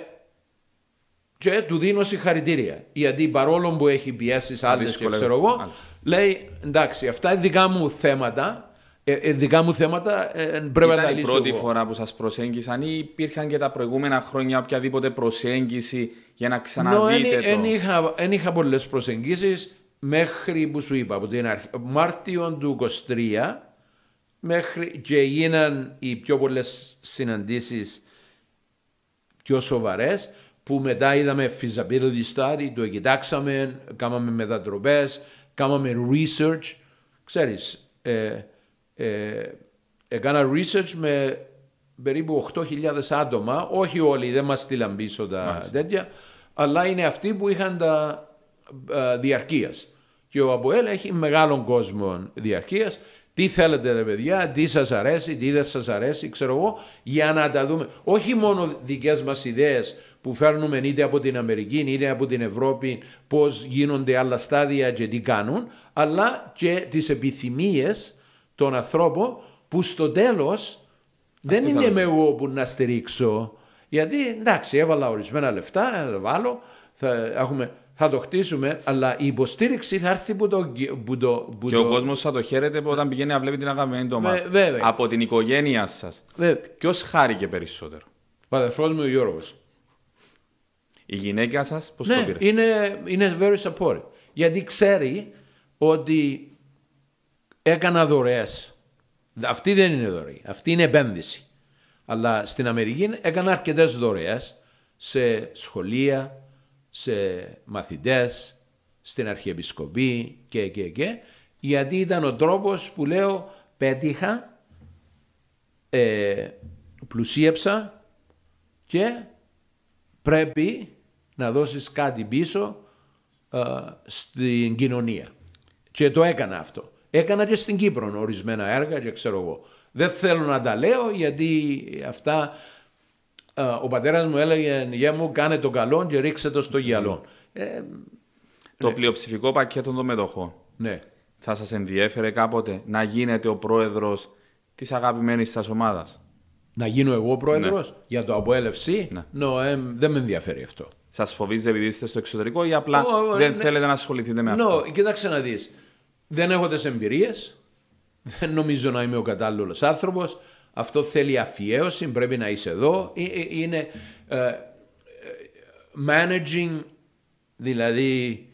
και του δίνω συγχαρητήρια. Γιατί παρόλο που έχει πιέσεις άλλες και ξέρω εγώ, λέει εντάξει, αυτά είναι δικά μου θέματα ε, ε, δικά μου θέματα ε, πρέπει να τα λύσω. Ήταν η πρώτη φορά που σας προσέγγισαν ή υπήρχαν και τα προηγούμενα χρόνια οποιαδήποτε προσέγγιση για να ξαναδείτε. No, το... εν, είχα, είχα πολλές προσεγγίσει μέχρι που σου είπα από την αρχή. Μάρτιο του 23 μέχρι και γίναν οι πιο πολλές συναντήσεις πιο σοβαρές που μετά είδαμε feasibility study, το κοιτάξαμε, κάναμε μετατροπέ, κάναμε research. Ξέρεις, ε, ε, έκανα research με περίπου 8.000 άτομα, όχι όλοι, δεν μας στείλαν πίσω τα τέτοια, αλλά είναι αυτοί που είχαν τα ε, διαρκείας. Και ο Αποέλ έχει μεγάλον κόσμο διαρκείας. Τι θέλετε ρε παιδιά, τι σας αρέσει, τι δεν σας αρέσει, ξέρω εγώ, για να τα δούμε. Όχι μόνο δικές μας ιδέες που φέρνουμε είτε από την Αμερική είτε από την Ευρώπη πώς γίνονται άλλα στάδια και τι κάνουν, αλλά και τις επιθυμίες τον ανθρώπο που στο τέλος δεν είναι με εγώ που να στηρίξω. Γιατί εντάξει έβαλα ορισμένα λεφτά, θα τα βάλω, θα, έχουμε, θα το χτίσουμε, αλλά η υποστήριξη θα έρθει που το. και ο κόσμος θα το χαίρεται όταν πηγαίνει να βλέπει την αγαπημένη του ομάδα. Από την οικογένειά σας. Ποιος χάρηκε περισσότερο. Ο αδερφός ο Γιώργος. Η γυναίκα σας, πώς ναι, το πήρε. Είναι, είναι very supportive. Γιατί ξέρει ότι έκανα δωρεές. Αυτή δεν είναι δωρεή. αυτή είναι επένδυση. Αλλά στην Αμερική έκανα αρκετές δωρεές σε σχολεία, σε μαθητές, στην Αρχιεπισκοπή και και και γιατί ήταν ο τρόπος που λέω πέτυχα, ε, πλουσίεψα και πρέπει να δώσεις κάτι πίσω ε, στην κοινωνία. Και το έκανα αυτό. Έκανα και στην Κύπρο ορισμένα έργα και ξέρω εγώ. Δεν θέλω να τα λέω γιατί αυτά ο πατέρας μου έλεγε «Γεια μου, κάνε το καλό και ρίξε το στο γυαλό». Ε, το ναι. πλειοψηφικό πακέτο των μετοχών. Ναι. Θα σας ενδιέφερε κάποτε να γίνετε ο πρόεδρος της αγαπημένης σας ομάδας. Να γίνω εγώ πρόεδρος ναι. για το αποέλευση. Ναι. δεν με ενδιαφέρει αυτό. Σας φοβίζει επειδή είστε στο εξωτερικό ή απλά δεν ναι. θέλετε να ασχοληθείτε με αυτό. No, κοίταξε να δεις. Δεν έχω τις εμπειρίες. Δεν νομίζω να είμαι ο κατάλληλος άνθρωπος. Αυτό θέλει αφιέρωση, Πρέπει να είσαι εδώ. Ε, ε, είναι ε, managing, δηλαδή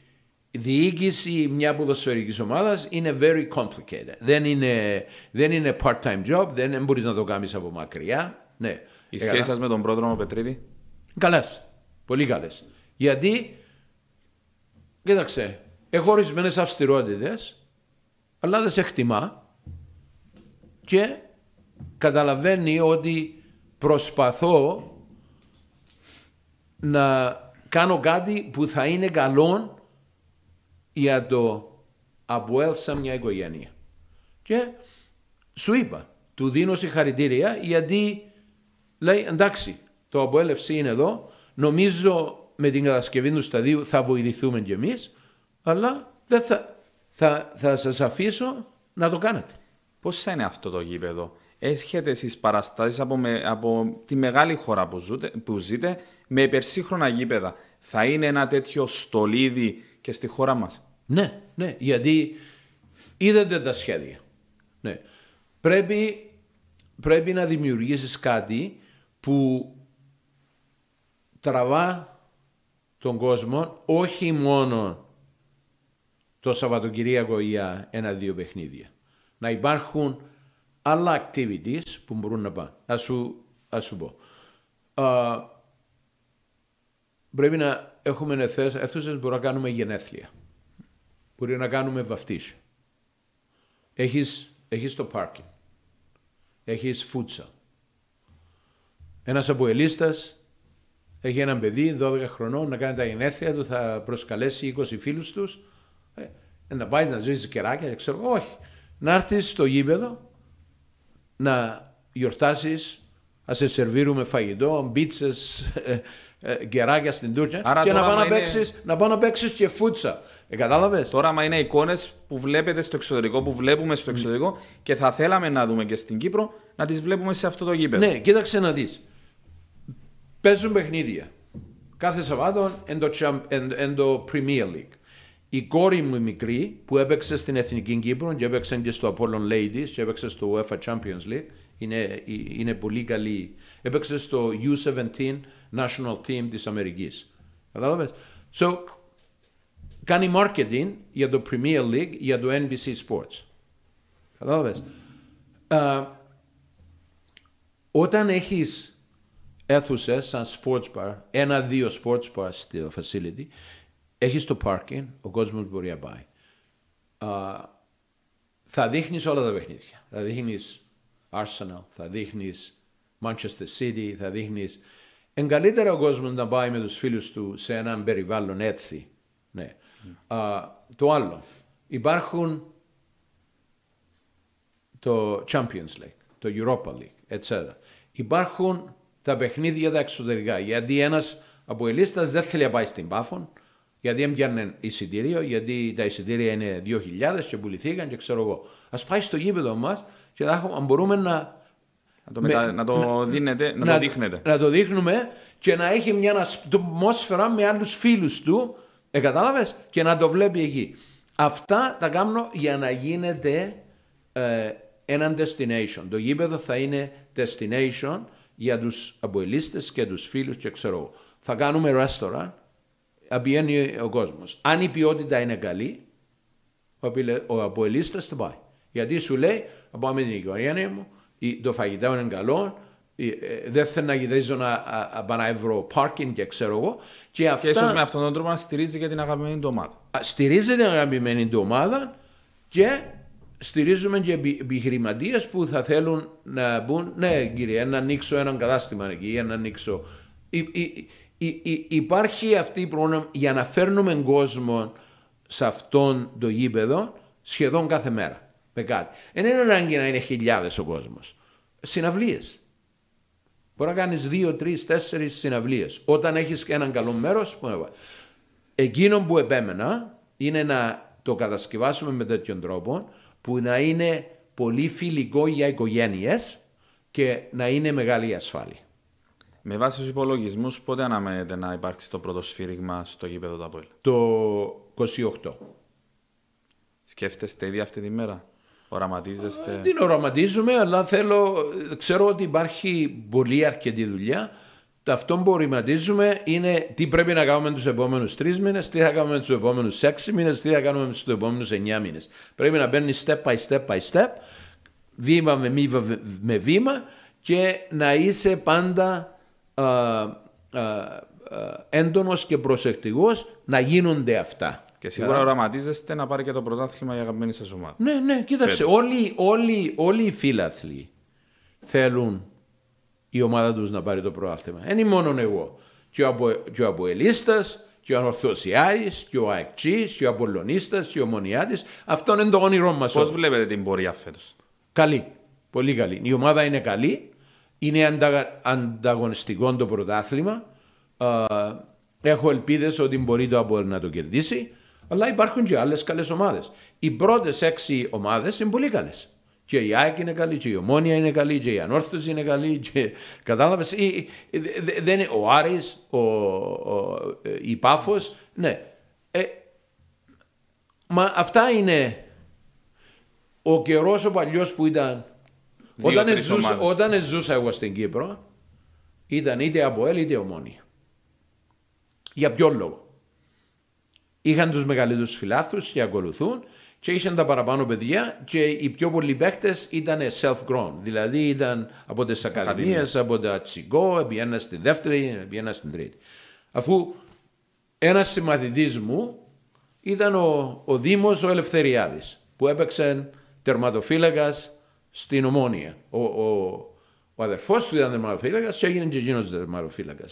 διοίκηση μια ποδοσφαιρικής ομάδας είναι very complicated. Δεν είναι, είναι part-time job, δεν μπορείς να το κάνεις από μακριά. Ναι. Η σχέση σας με τον πρόδρομο Πετρίδη. Καλές. Πολύ καλές. Γιατί, κοίταξε, έχω ορισμένες αυστηρότητες αλλά δεν σε χτιμά και καταλαβαίνει ότι προσπαθώ να κάνω κάτι που θα είναι καλό για το σαν μια οικογένεια. Και σου είπα, του δίνω συγχαρητήρια γιατί λέει εντάξει το αποέλευση είναι εδώ, νομίζω με την κατασκευή του σταδίου θα βοηθηθούμε κι εμείς, αλλά δεν θα, θα, θα σας αφήσω να το κάνετε. Πώς θα είναι αυτό το γήπεδο. Έχετε εσείς παραστάσεις από, από τη μεγάλη χώρα που, ζούτε, που ζείτε με υπερσύγχρονα γήπεδα. Θα είναι ένα τέτοιο στολίδι και στη χώρα μας. Ναι, ναι, γιατί είδατε τα σχέδια. Ναι. Πρέπει, πρέπει να δημιουργήσεις κάτι που τραβά τον κόσμο όχι μόνο το Σαββατοκυριακό για ένα-δύο παιχνίδια. Να υπάρχουν άλλα activities που μπορούν να πάνε. Ας σου, ας σου πω. Uh, πρέπει να έχουμε αίθουσε που μπορούμε να κάνουμε γενέθλια. Μπορεί να κάνουμε βαφτίσιο. Έχεις, έχεις το πάρκινγκ. Έχεις φούτσα. Ένας αποελίστας έχει έναν παιδί 12 χρονών να κάνει τα γενέθλια του, θα προσκαλέσει 20 φίλους τους ε, να πάει να ζήσει κεράκια, ξέρω εγώ. Όχι. Να έρθει στο γήπεδο να γιορτάσεις, να σε σερβίρουμε φαγητό, μπίτσε, ε, ε, κεράκια στην Τούρκια Άρα και να πάω να, είναι... να, παίξεις και φούτσα. Ε, Κατάλαβες. Τώρα, μα είναι εικόνες που βλέπετε στο εξωτερικό, που βλέπουμε στο ναι. εξωτερικό mm. και θα θέλαμε να δούμε και στην Κύπρο να τις βλέπουμε σε αυτό το γήπεδο. Ναι, κοίταξε να δεις. Παίζουν παιχνίδια. Κάθε Σαββάτο εν εν το Premier League η κόρη μου η μικρή που έπαιξε στην Εθνική Κύπρο και έπαιξε και στο Apollon Ladies και έπαιξε στο UEFA Champions League είναι, είναι πολύ καλή. Έπαιξε στο U17 National Team της Αμερικής. Κατάλαβες. So, κάνει marketing για το Premier League, για το NBC Sports. Κατάλαβες. Uh, όταν έχεις αίθουσες σαν sports bar, ένα-δύο sports bar στο facility, έχεις το πάρκινγκ, ο κόσμος μπορεί να πάει. θα δείχνεις όλα τα παιχνίδια. Θα δείχνεις Arsenal, θα δείχνεις Manchester City, θα δείχνεις. Εγκαλύτερα ο κόσμος να πάει με τους φίλους του σε έναν περιβάλλον έτσι. Ναι. Mm. το άλλο. Υπάρχουν το Champions League, το Europa League, etc. Υπάρχουν τα παιχνίδια τα εξωτερικά. Γιατί ένας από ελίστα δεν θέλει να πάει στην Πάφων, γιατί έμπιανε εισιτήριο, γιατί τα εισιτήρια είναι 2.000 και πουληθήκαν και ξέρω εγώ. Ας πάει στο γήπεδο μας και θα έχουμε, αν μπορούμε να. Να το, μετα... να το, δίνετε, να, να το δείχνετε. Να το δείχνουμε και να έχει μια ατμόσφαιρα με άλλους φίλους του. Ε, Και να το βλέπει εκεί. Αυτά τα κάνω για να γίνεται ε, έναν destination. Το γήπεδο θα είναι destination για τους αμποελίστες και τους φίλους και ξέρω. Θα κάνουμε restaurant αμπιένει ο κόσμος. Αν η ποιότητα είναι καλή, ο αποελίστας θα πάει. Γιατί σου λέει, θα πάω με την οικογένεια μου, το φαγητό είναι καλό, ε, δεν θέλω να γυρίζω να παραεύρω πάρκινγκ και ξέρω εγώ. Και, και αυτά... με αυτόν τον τρόπο να στηρίζει και την αγαπημένη του ομάδα. Στηρίζει την αγαπημένη του ομάδα και στηρίζουμε και επιχειρηματίες που θα θέλουν να μπουν, ναι κύριε, να ανοίξω έναν κατάστημα εκεί, να ανοίξω υπάρχει αυτή η πρόνοια για να φέρνουμε κόσμο σε αυτόν το γήπεδο σχεδόν κάθε μέρα. Με κάτι. Ε, δεν είναι ανάγκη να είναι χιλιάδες ο κόσμος. Συναυλίες. Μπορεί να κάνεις δύο, τρεις, τέσσερις συναυλίες. Όταν έχεις έναν καλό μέρος, εκείνο που επέμενα είναι να το κατασκευάσουμε με τέτοιον τρόπο που να είναι πολύ φιλικό για οικογένειες και να είναι μεγάλη ασφάλεια. Με βάση τους υπολογισμούς, πότε αναμένεται να υπάρξει το πρώτο σφύριγμα στο γήπεδο του Απόελ. Το 28. Σκέφτεστε ήδη αυτή τη μέρα. Οραματίζεστε. Ε, την οραματίζουμε, αλλά θέλω, ξέρω ότι υπάρχει πολύ αρκετή δουλειά. Το αυτό που οραματίζουμε είναι τι πρέπει να κάνουμε τους επόμενους τρεις μήνες, τι θα κάνουμε τους επόμενους έξι μήνες, τι θα κάνουμε τους επόμενους εννιά μήνες. Πρέπει να μπαίνει step by step by step, βήμα με, με βήμα και να είσαι πάντα ε, ε, ε, έντονος και προσεκτικός να γίνονται αυτά. Και σίγουρα οραματίζεστε να πάρει και το πρωτάθλημα η αγαπημένη σας ομάδα. Ναι, ναι, κοίταξε. Όλοι, όλοι, όλοι οι φίλαθλοι θέλουν η ομάδα τους να πάρει το πρωτάθλημα. Δεν είναι μόνο εγώ. Και ο, και ο Αποελίστας, και ο Ανορθωσιάρης, και ο Αεκτζής, και ο Απολλωνίστας, και ο Μονιάτης. Αυτό είναι το όνειρό μας. Πώς βλέπετε την πορεία φέτος. Καλή. Πολύ καλή. Η ομάδα είναι καλή. Είναι ανταγωνιστικό το πρωτάθλημα. Έχω ελπίδες ότι μπορεί το Απόελ να το κερδίσει. Αλλά υπάρχουν και άλλες καλές ομάδες. Οι πρώτες έξι ομάδες είναι πολύ καλές. Και η Άκη είναι καλή, και η Ομόνια είναι καλή, και η Ανόρθωση είναι καλή. Και... Κατάλαβες. Δεν είναι ο Άρι, ο, ο, η Πάφος. Ναι. Ε, μα αυτά είναι ο καιρός ο παλιός που ήταν όταν ζούσα, όταν ζούσα εγώ στην Κύπρο, ήταν είτε από ΕΛ είτε ομόνια. Για ποιον λόγο. Είχαν τους μεγαλύτερους φιλάθρους και ακολουθούν και είχαν τα παραπάνω παιδιά και οι πιο πολλοί παίχτε ήταν self-grown. Δηλαδή ήταν από τις ακαδημίε, από τα τσιγκό, πήγαιναν στη δεύτερη, πήγαιναν στην τρίτη. Αφού ένας συμμαθητής μου ήταν ο, ο Δήμος ο Ελευθεριάδης που έπαιξε τερματοφύλακα στην Ομόνια. Ο, ο, ο αδερφός του ήταν δερμαροφύλακα και έγινε και εκείνος δερμαροφύλακα.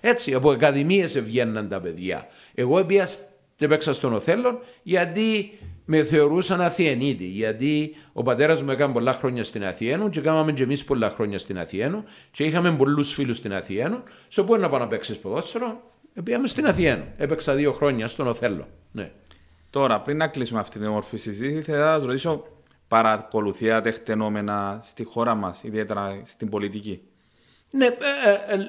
Έτσι, από ακαδημίες βγαίναν τα παιδιά. Εγώ έπια και παίξα στον Οθέλον γιατί με θεωρούσαν Αθιενίτη. Γιατί ο πατέρας μου έκανε πολλά χρόνια στην Αθιένου και κάναμε και εμείς πολλά χρόνια στην Αθιένου και είχαμε πολλούς φίλους στην Αθιένου. Σε πού να πάω να παίξεις ποδόσφαιρο, πήγαμε στην Αθιένου. Έπαιξα δύο χρόνια στον Οθέλο. Ναι. Τώρα, πριν να κλείσουμε αυτή την όμορφη συζήτηση, θα σας ρωτήσω Παρακολουθείτε χτενόμενα στη χώρα μας, ιδιαίτερα στην πολιτική. Ναι, ε,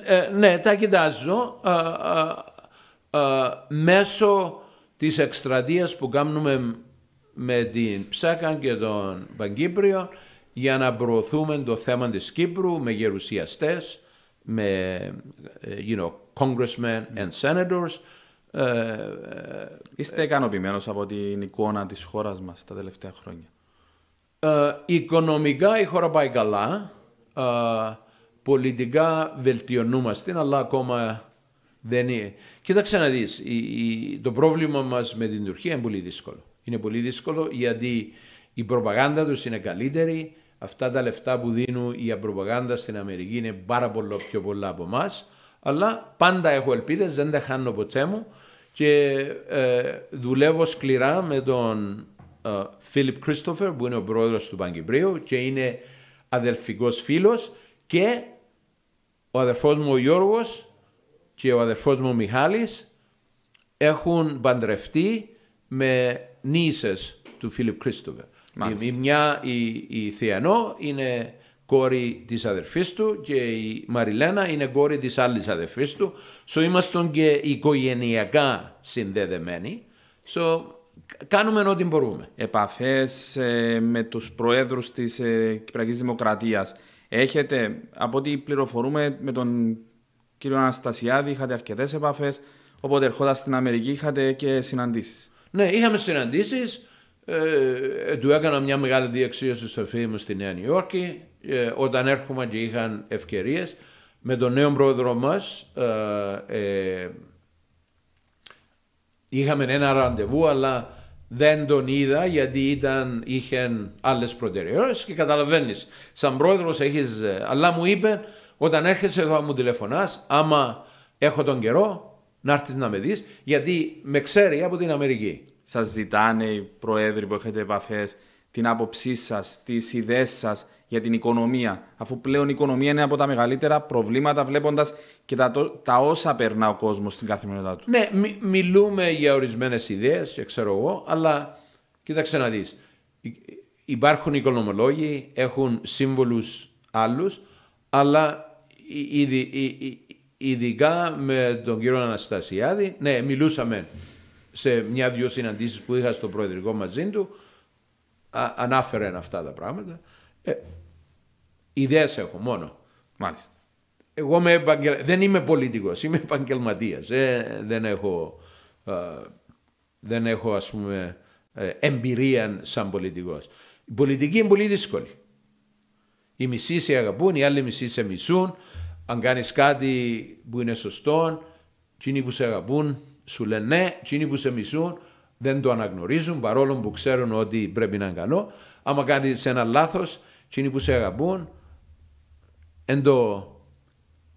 ε, ε, ναι τα κοιτάζω μέσω της εκστρατείας που κάνουμε με την Ψάκα και τον Παγκύπριο για να προωθούμε το θέμα της Κύπρου με γερουσιαστές, με you know, congressmen and senators. Είστε ικανοποιημένος από την εικόνα της χώρας μας τα τελευταία χρόνια. Ε, οικονομικά η χώρα πάει καλά, ε, πολιτικά βελτιωνούμαστε, αλλά ακόμα δεν είναι. Κοίταξε να δεις, το πρόβλημα μας με την Τουρκία είναι πολύ δύσκολο. Είναι πολύ δύσκολο γιατί η προπαγάνδα τους είναι καλύτερη, αυτά τα λεφτά που δίνουν η προπαγάνδα στην Αμερική είναι πάρα πολύ πιο πολλά από εμάς. Αλλά πάντα έχω ελπίδες, δεν τα χάνω ποτέ μου και ε, δουλεύω σκληρά με τον ε, Φίλιπ Κρίστοφερ που είναι ο πρόεδρος του Παγκυπρίου και είναι αδελφικός φίλος και ο αδερφός μου ο Γιώργος και ο αδερφός μου ο Μιχάλης έχουν παντρευτεί με νήσες του Φίλιπ Κρίστοφερ. Η, μια, η, η Θεανό είναι κόρη της αδερφής του και η Μαριλένα είναι κόρη της άλλης αδερφής του. So ήμασταν και οικογενειακά συνδεδεμένοι. Κάνουμε ό,τι μπορούμε. Επαφές ε, με τους προέδρους της ε, Κυπριακής Δημοκρατίας. Έχετε, από ό,τι πληροφορούμε, με τον κύριο Αναστασιάδη είχατε αρκετές επαφές. Οπότε ερχόταν στην Αμερική, είχατε και συναντήσεις. Ναι, είχαμε συναντήσεις. Ε, ε, του έκανα μια μεγάλη διεξίωση στο φίλο μου στη Νέα Νιόρκη. Ε, όταν έρχομαι και είχαν ευκαιρίες με τον νέο πρόεδρο μας, Είχαμε ένα ραντεβού, αλλά δεν τον είδα γιατί ήταν, είχε άλλες προτεραιότητες και καταλαβαίνεις. Σαν πρόεδρος έχεις. Αλλά μου είπε, όταν έρχεσαι εδώ, μου τηλεφωνάς άμα έχω τον καιρό, να έρθεις να με δεις, γιατί με ξέρει από την Αμερική. Σας ζητάνε οι πρόεδροι που έχετε επαφές την άποψή σας, τις ιδέες σας για την οικονομία, αφού πλέον η οικονομία είναι από τα μεγαλύτερα προβλήματα, βλέποντας και τα, τα όσα περνά ο κόσμος στην καθημερινότητά του. Ναι, μιλούμε για ορισμένες ιδέες, ξέρω εγώ, αλλά κοίταξε να δεις. Υπάρχουν οικονομολόγοι, έχουν σύμβολους άλλους, αλλά ήδη, ειδικά με τον κύριο Αναστασιάδη, ναι, μιλούσαμε σε μια-δυο συναντήσεις που είχα στο προεδρικό μαζί του, ανάφερε αυτά τα πράγματα. Ε, ιδέες έχω μόνο. Μάλιστα. Εγώ είμαι επαγγελ... δεν είμαι πολιτικός, είμαι επαγγελματίας. Ε, δεν έχω, ε, δεν έχω ας πούμε ε, εμπειρία σαν πολιτικός. Η πολιτική είναι πολύ δύσκολη. Οι μισοί σε αγαπούν, οι άλλοι μισοί σε μισούν. Αν κάνεις κάτι που είναι σωστό, εκείνοι που σε αγαπούν σου λένε ναι, εκείνοι που σε μισούν δεν το αναγνωρίζουν παρόλο που ξέρουν ότι πρέπει να είναι καλό. Άμα κάνεις ένα λάθος. Εκείνοι που σε αγαπούν, εν το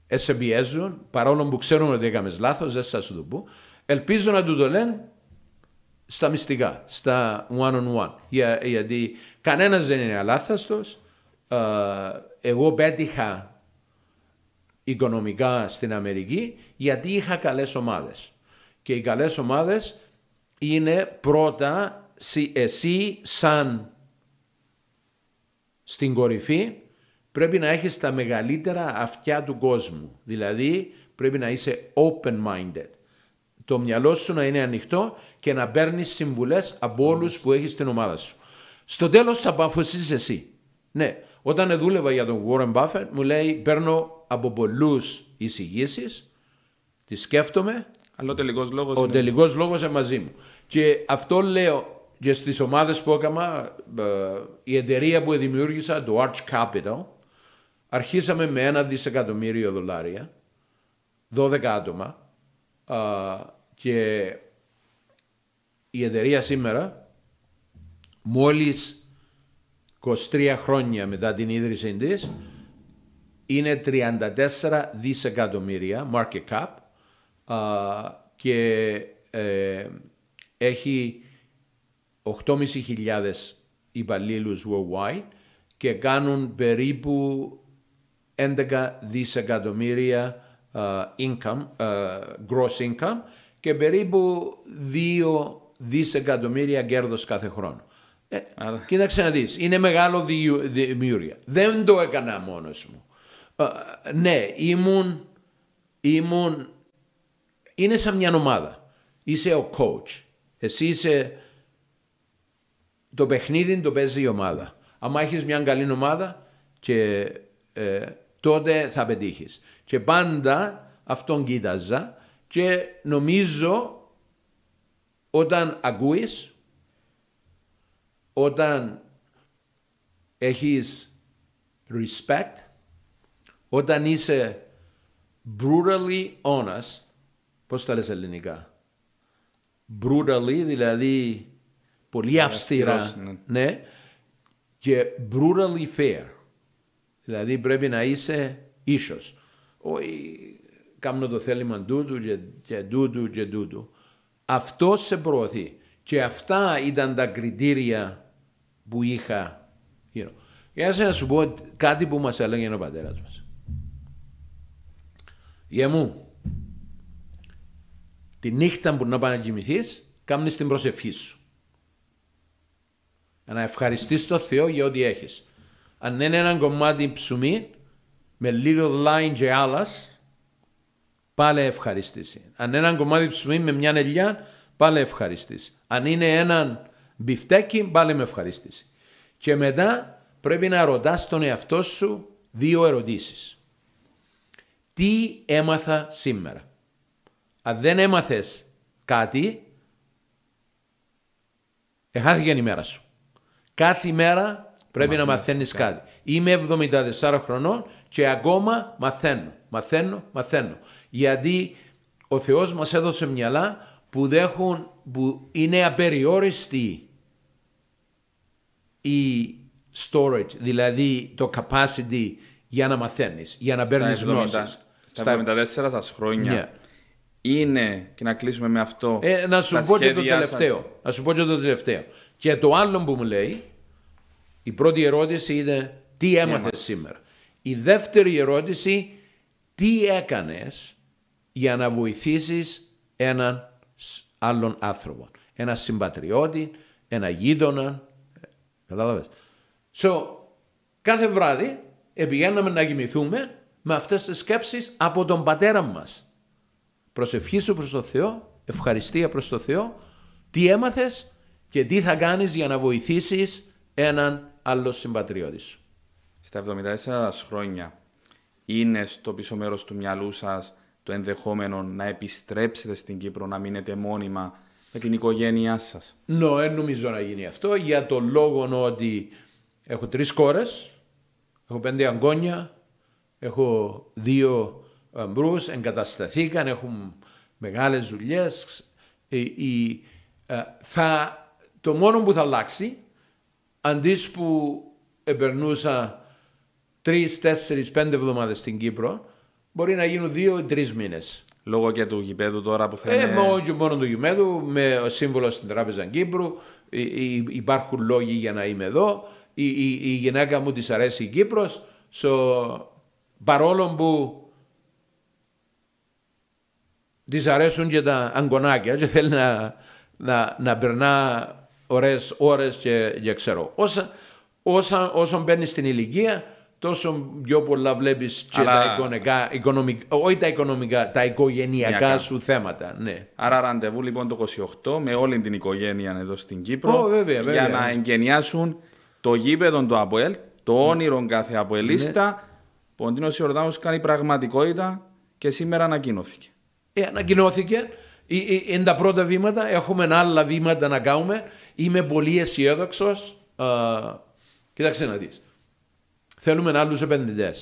ε, σε πιέζουν, παρόλο που ξέρουν ότι έκαμες λάθος, δεν σας το πω. Ελπίζω να του το λένε στα μυστικά, στα one on one. Για, γιατί κανένας δεν είναι αλάθαστος. Εγώ πέτυχα οικονομικά στην Αμερική γιατί είχα καλές ομάδες. Και οι καλές ομάδες είναι πρώτα εσύ σαν στην κορυφή πρέπει να έχεις τα μεγαλύτερα αυτιά του κόσμου. Δηλαδή πρέπει να είσαι open-minded. Το μυαλό σου να είναι ανοιχτό και να παίρνεις συμβουλές από όλους που έχεις στην ομάδα σου. Στο τέλος θα αποφασίσεις εσύ. Ναι, όταν δούλευα για τον Warren Buffett μου λέει παίρνω από πολλούς εισηγήσεις, τις σκέφτομαι. Αλλά ο τελικός λόγος. Ο είναι... μαζί μου. Και αυτό λέω και στις ομάδες που έκανα, ε, η εταιρεία που δημιούργησα, το Arch Capital, αρχίσαμε με ένα δισεκατομμύριο δολάρια, 12 άτομα ε, και η εταιρεία σήμερα, μόλις 23 χρόνια μετά την ίδρυσή της είναι 34 δισεκατομμύρια market cap ε, και έχει 8.500 υπαλλήλους worldwide και κάνουν περίπου 11 δισεκατομμύρια income, gross income και περίπου 2 δισεκατομμύρια κέρδος κάθε χρόνο. Ε, Κοίταξε να δεις, είναι μεγάλο δημιουργία. Δεν το έκανα μόνος μου. ναι, ήμουν, ήμουν, είναι σαν μια ομάδα. Είσαι ο coach. Εσύ είσαι το παιχνίδι το παίζει η ομάδα. Αν έχεις μια καλή ομάδα, και, ε, τότε θα πετύχεις. Και πάντα αυτόν κοίταζα και νομίζω όταν ακούεις, όταν έχεις respect, όταν είσαι brutally honest, πώς τα λες ελληνικά, brutally δηλαδή πολύ αυστηρά. Ναι. ναι. Και brutally fair. Δηλαδή πρέπει να είσαι ίσω. Όχι κάνω το θέλημα τούτου και, και τούτου και τούτου. Αυτό σε προωθεί. Και αυτά ήταν τα κριτήρια που είχα. Για να σου πω κάτι που μας έλεγε ο πατέρας μας. Γεια μου, τη νύχτα που να πάνε να κοιμηθείς, κάνεις την προσευχή σου να ευχαριστείς τον Θεό για ό,τι έχεις. Αν είναι ένα κομμάτι ψωμί, με λίγο λάιν και άλλας, πάλι ευχαριστήσει. Αν είναι ένα κομμάτι ψωμί με μια νελιά, πάλι ευχαριστήσει. Αν είναι ένα μπιφτέκι, πάλι με ευχαριστήσει. Και μετά πρέπει να ρωτάς τον εαυτό σου δύο ερωτήσεις. Τι έμαθα σήμερα. Αν δεν έμαθες κάτι, εχάθηκε η μέρα σου. Κάθε μέρα πρέπει να, μαθαίνεις ναι. κάτι. Είμαι 74 χρονών και ακόμα μαθαίνω, μαθαίνω, μαθαίνω. Γιατί ο Θεός μας έδωσε μυαλά που, που είναι απεριόριστη η storage, δηλαδή το capacity για να μαθαίνεις, για να παίρνει γνώσεις. Στα 74 σας χρόνια ναι. είναι, και να κλείσουμε με αυτό, ε, Να σου πω και το τελευταίο. Να σου πω και το τελευταίο. Και το άλλο που μου λέει, η πρώτη ερώτηση είναι τι έμαθε σήμερα. Η δεύτερη ερώτηση, τι έκανες για να βοηθήσεις έναν άλλον άνθρωπο. Ένα συμπατριώτη, ένα γείτονα. Κατάλαβες. So, κάθε βράδυ επηγαίναμε να κοιμηθούμε με αυτές τις σκέψεις από τον πατέρα μας. Προσευχήσου προς τον Θεό, ευχαριστία προς τον Θεό. Τι έμαθες, και τι θα κάνεις για να βοηθήσεις έναν άλλο συμπατριώτη σου. Στα 74 χρόνια είναι στο πίσω μέρος του μυαλού σας το ενδεχόμενο να επιστρέψετε στην Κύπρο, να μείνετε μόνιμα με την οικογένειά σας. Ναι, no, νομίζω να γίνει αυτό για το λόγο ότι έχω τρεις κόρες, έχω πέντε αγκόνια, έχω δύο ε, μπρους, εγκατασταθήκαν, έχουν μεγάλες δουλειές. Ε, ε, θα το μόνο που θα αλλάξει, αντί που επερνούσα τρεις, τέσσερις, πέντε εβδομάδες στην Κύπρο, μπορεί να γίνουν δύο ή τρεις μήνες. Λόγω και του γηπέδου τώρα που θα ε, είναι. Ε, μόνο, μόνο του γηπέδου, με σύμβολος στην Τράπεζα Κύπρου. Υπάρχουν λόγοι για να είμαι εδώ. Η, η, η γυναίκα μου της αρέσει η Κύπρος. παρόλο που της αρέσουν και τα αγκονάκια και θέλει να περνά ωραίες ώρες και, ξέρω. Όσα, όσα, όσο μπαίνει στην ηλικία, τόσο πιο πολλά βλέπεις και τα οικονομικά, τα οικονομικά, οικογενειακά σου θέματα. Ναι. Άρα ραντεβού λοιπόν το 28 με όλη την οικογένεια εδώ στην Κύπρο βέβαια, βέβαια. για να εγκαινιάσουν το γήπεδο του ΑΠΟΕΛ, το ναι. όνειρο κάθε ΑΠΟΕΛίστα. Ναι. Ποντίνος Ιορδάνος κάνει πραγματικότητα και σήμερα ανακοινώθηκε. Ε, ανακοινώθηκε. Είναι ε, τα πρώτα βήματα, έχουμε άλλα βήματα να κάνουμε. Είμαι πολύ αισιόδοξος. Κοίταξε να δεις. Θέλουμε άλλους επενδυτές.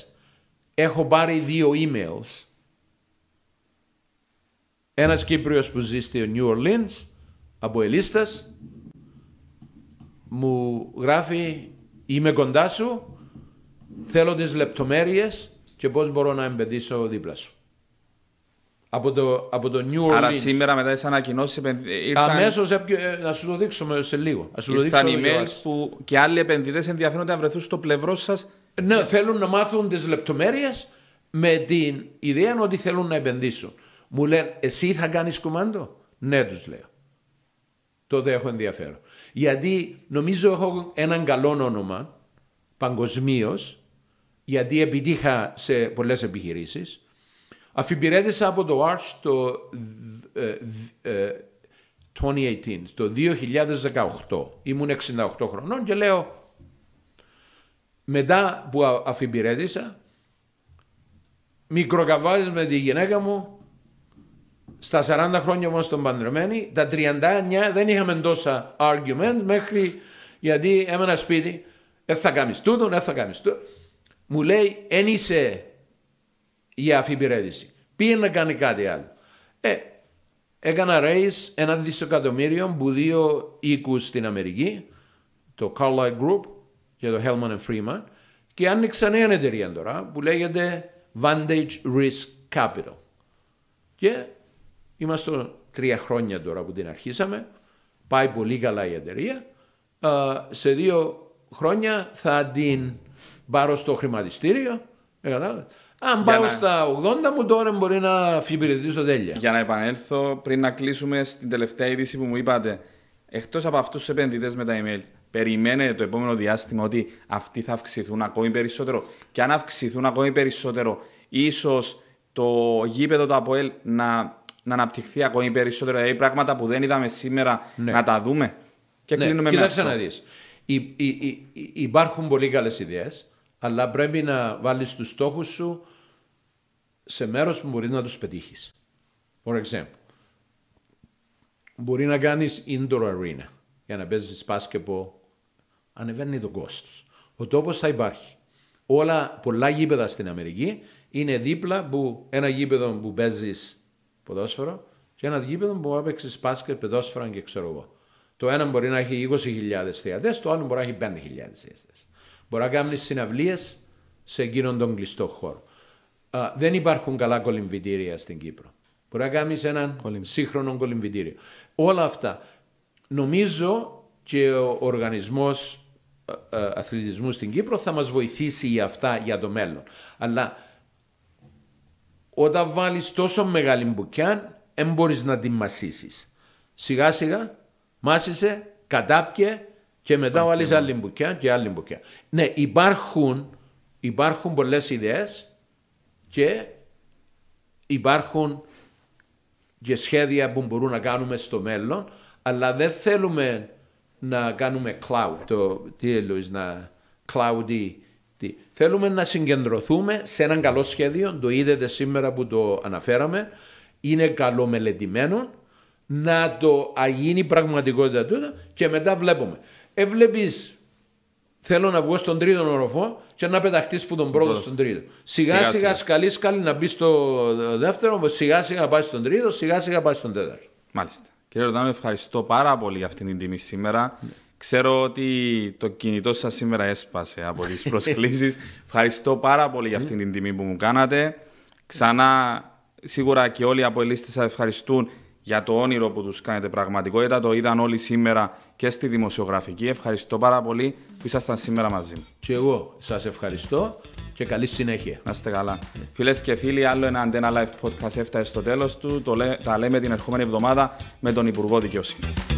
Έχω πάρει δύο emails. Ένας Κύπριος που ζει στη New Orleans από ελίστε μου γράφει Είμαι κοντά σου, θέλω τις λεπτομέρειες και πώς μπορώ να εμπεδίσω δίπλα σου από το, από το New Orleans. Άρα σήμερα μετά τις ανακοινώσεις ήρθαν. Αμέσως ε, να σου το δείξουμε σε λίγο. Να σου που και άλλοι επενδυτές ενδιαφέρονται να βρεθούν στο πλευρό σας. Ναι, θέλουν να μάθουν τις λεπτομέρειες με την ιδέα ότι θέλουν να επενδύσουν. Μου λένε, εσύ θα κάνεις κουμάντο. Ναι, τους λέω. Τότε έχω ενδιαφέρον. Γιατί νομίζω έχω έναν καλό όνομα παγκοσμίως, γιατί επιτύχα σε πολλές επιχειρήσεις Αφιπηρέτησα από το Arch το 2018, ε, ε, το 2018. Ήμουν 68 χρονών και λέω, μετά που αφιπηρέτησα, μικροκαβάλες με τη γυναίκα μου, στα 40 χρόνια όμως τον παντρεμένη, τα 39 δεν είχαμε τόσα argument μέχρι γιατί έμενα σπίτι, δεν θα κάνεις τούτο, δεν ε, θα κάνεις τούτο. Μου λέει, ένισε για αφιπηρέτηση. Πήγε να κάνει κάτι άλλο. Ε, έκανα raise ένα δισεκατομμύριο που δύο οίκους στην Αμερική, το Carlyle Group και το Hellman and Freeman, και άνοιξαν ένα εταιρεία τώρα που λέγεται Vantage Risk Capital. Και είμαστε τρία χρόνια τώρα που την αρχίσαμε, πάει πολύ καλά η εταιρεία. Σε δύο χρόνια θα την πάρω στο χρηματιστήριο. Ε, αν πάω να... στα 80 μου, τώρα μπορεί να φυπηρετήσω τέλεια. Για να επανέλθω, πριν να κλείσουμε στην τελευταία είδηση που μου είπατε, εκτός από αυτούς τους επενδυτές με τα email, περιμένετε το επόμενο διάστημα ότι αυτοί θα αυξηθούν ακόμη περισσότερο. Και αν αυξηθούν ακόμη περισσότερο, ίσως το γήπεδο του ΑΠΟΕΛ να, να αναπτυχθεί ακόμη περισσότερο. Δηλαδή, πράγματα που δεν είδαμε σήμερα ναι. να τα δούμε. Και ναι. κλείνουμε Κοιτάξτε με αυτό. να δεις. Υ- υ- υ- υπάρχουν πολύ καλές ιδέες αλλά πρέπει να βάλεις τους στόχους σου σε μέρος που μπορείς να τους πετύχεις. For example, μπορεί να κάνεις indoor arena για να παίζεις πάσκεπο, Ανεβαίνει το κόστος. Ο τόπος θα υπάρχει. Όλα, πολλά γήπεδα στην Αμερική είναι δίπλα που ένα γήπεδο που παίζεις ποδόσφαιρο και ένα γήπεδο που έπαιξες μπάσκετ, ποδόσφαιρο και ξέρω εγώ. Το ένα μπορεί να έχει 20.000 θεατές, το άλλο μπορεί να έχει 5.000 θεατές. Μπορεί να κάνεις συναυλίες σε εκείνον τον κλειστό χώρο. δεν υπάρχουν καλά κολυμβητήρια στην Κύπρο. Μπορεί να κάνεις έναν σύγχρονο κολυμβητήριο. Όλα αυτά. Νομίζω και ο οργανισμός ε, ε, αθλητισμού στην Κύπρο θα μας βοηθήσει για αυτά για το μέλλον. Αλλά όταν βάλεις τόσο μεγάλη μπουκιά, δεν μπορείς να την μασίσεις. Σιγά σιγά μάσισε, κατάπιε, και μετά βάλεις ναι. άλλη μπουκιά και άλλη μπουκιά. Ναι, υπάρχουν, υπάρχουν πολλές ιδέες και υπάρχουν και σχέδια που μπορούμε να κάνουμε στο μέλλον, αλλά δεν θέλουμε να κάνουμε cloud, το τι έλεγες, να cloudy. Τι. Θέλουμε να συγκεντρωθούμε σε έναν καλό σχέδιο, το είδατε σήμερα που το αναφέραμε, είναι καλό μελετημένο, να το αγίνει πραγματικότητα τούτα και μετά βλέπουμε έβλεπεις. Θέλω να βγω στον τρίτο οροφό και να πεταχτείς που τον πρώτο στον τρίτο. Σιγά σιγά, σιγά σκαλεί, να μπεις στο δεύτερο, σιγά σιγά πάει στον τρίτο, σιγά σιγά πάει στον τέταρτο. Μάλιστα. Κύριε Ροδάνο, ευχαριστώ πάρα πολύ για αυτήν την τιμή σήμερα. Ξέρω ότι το κινητό σας σήμερα έσπασε από τις προσκλήσεις. Ευχαριστώ πάρα πολύ για αυτήν την τιμή που μου κάνατε. Ξανά, σίγουρα και όλοι από ελίστες θα ευχαριστούν για το όνειρο που τους κάνετε πραγματικότητα. Το είδαν όλοι σήμερα και στη δημοσιογραφική. Ευχαριστώ πάρα πολύ που ήσασταν σήμερα μαζί μου. Και εγώ σας ευχαριστώ και καλή συνέχεια. Να είστε καλά. Ναι. Φίλες και φίλοι, άλλο ένα Antenna Live Podcast έφτασε στο τέλος του. Το τα λέμε την ερχόμενη εβδομάδα με τον Υπουργό Δικαιοσύνης.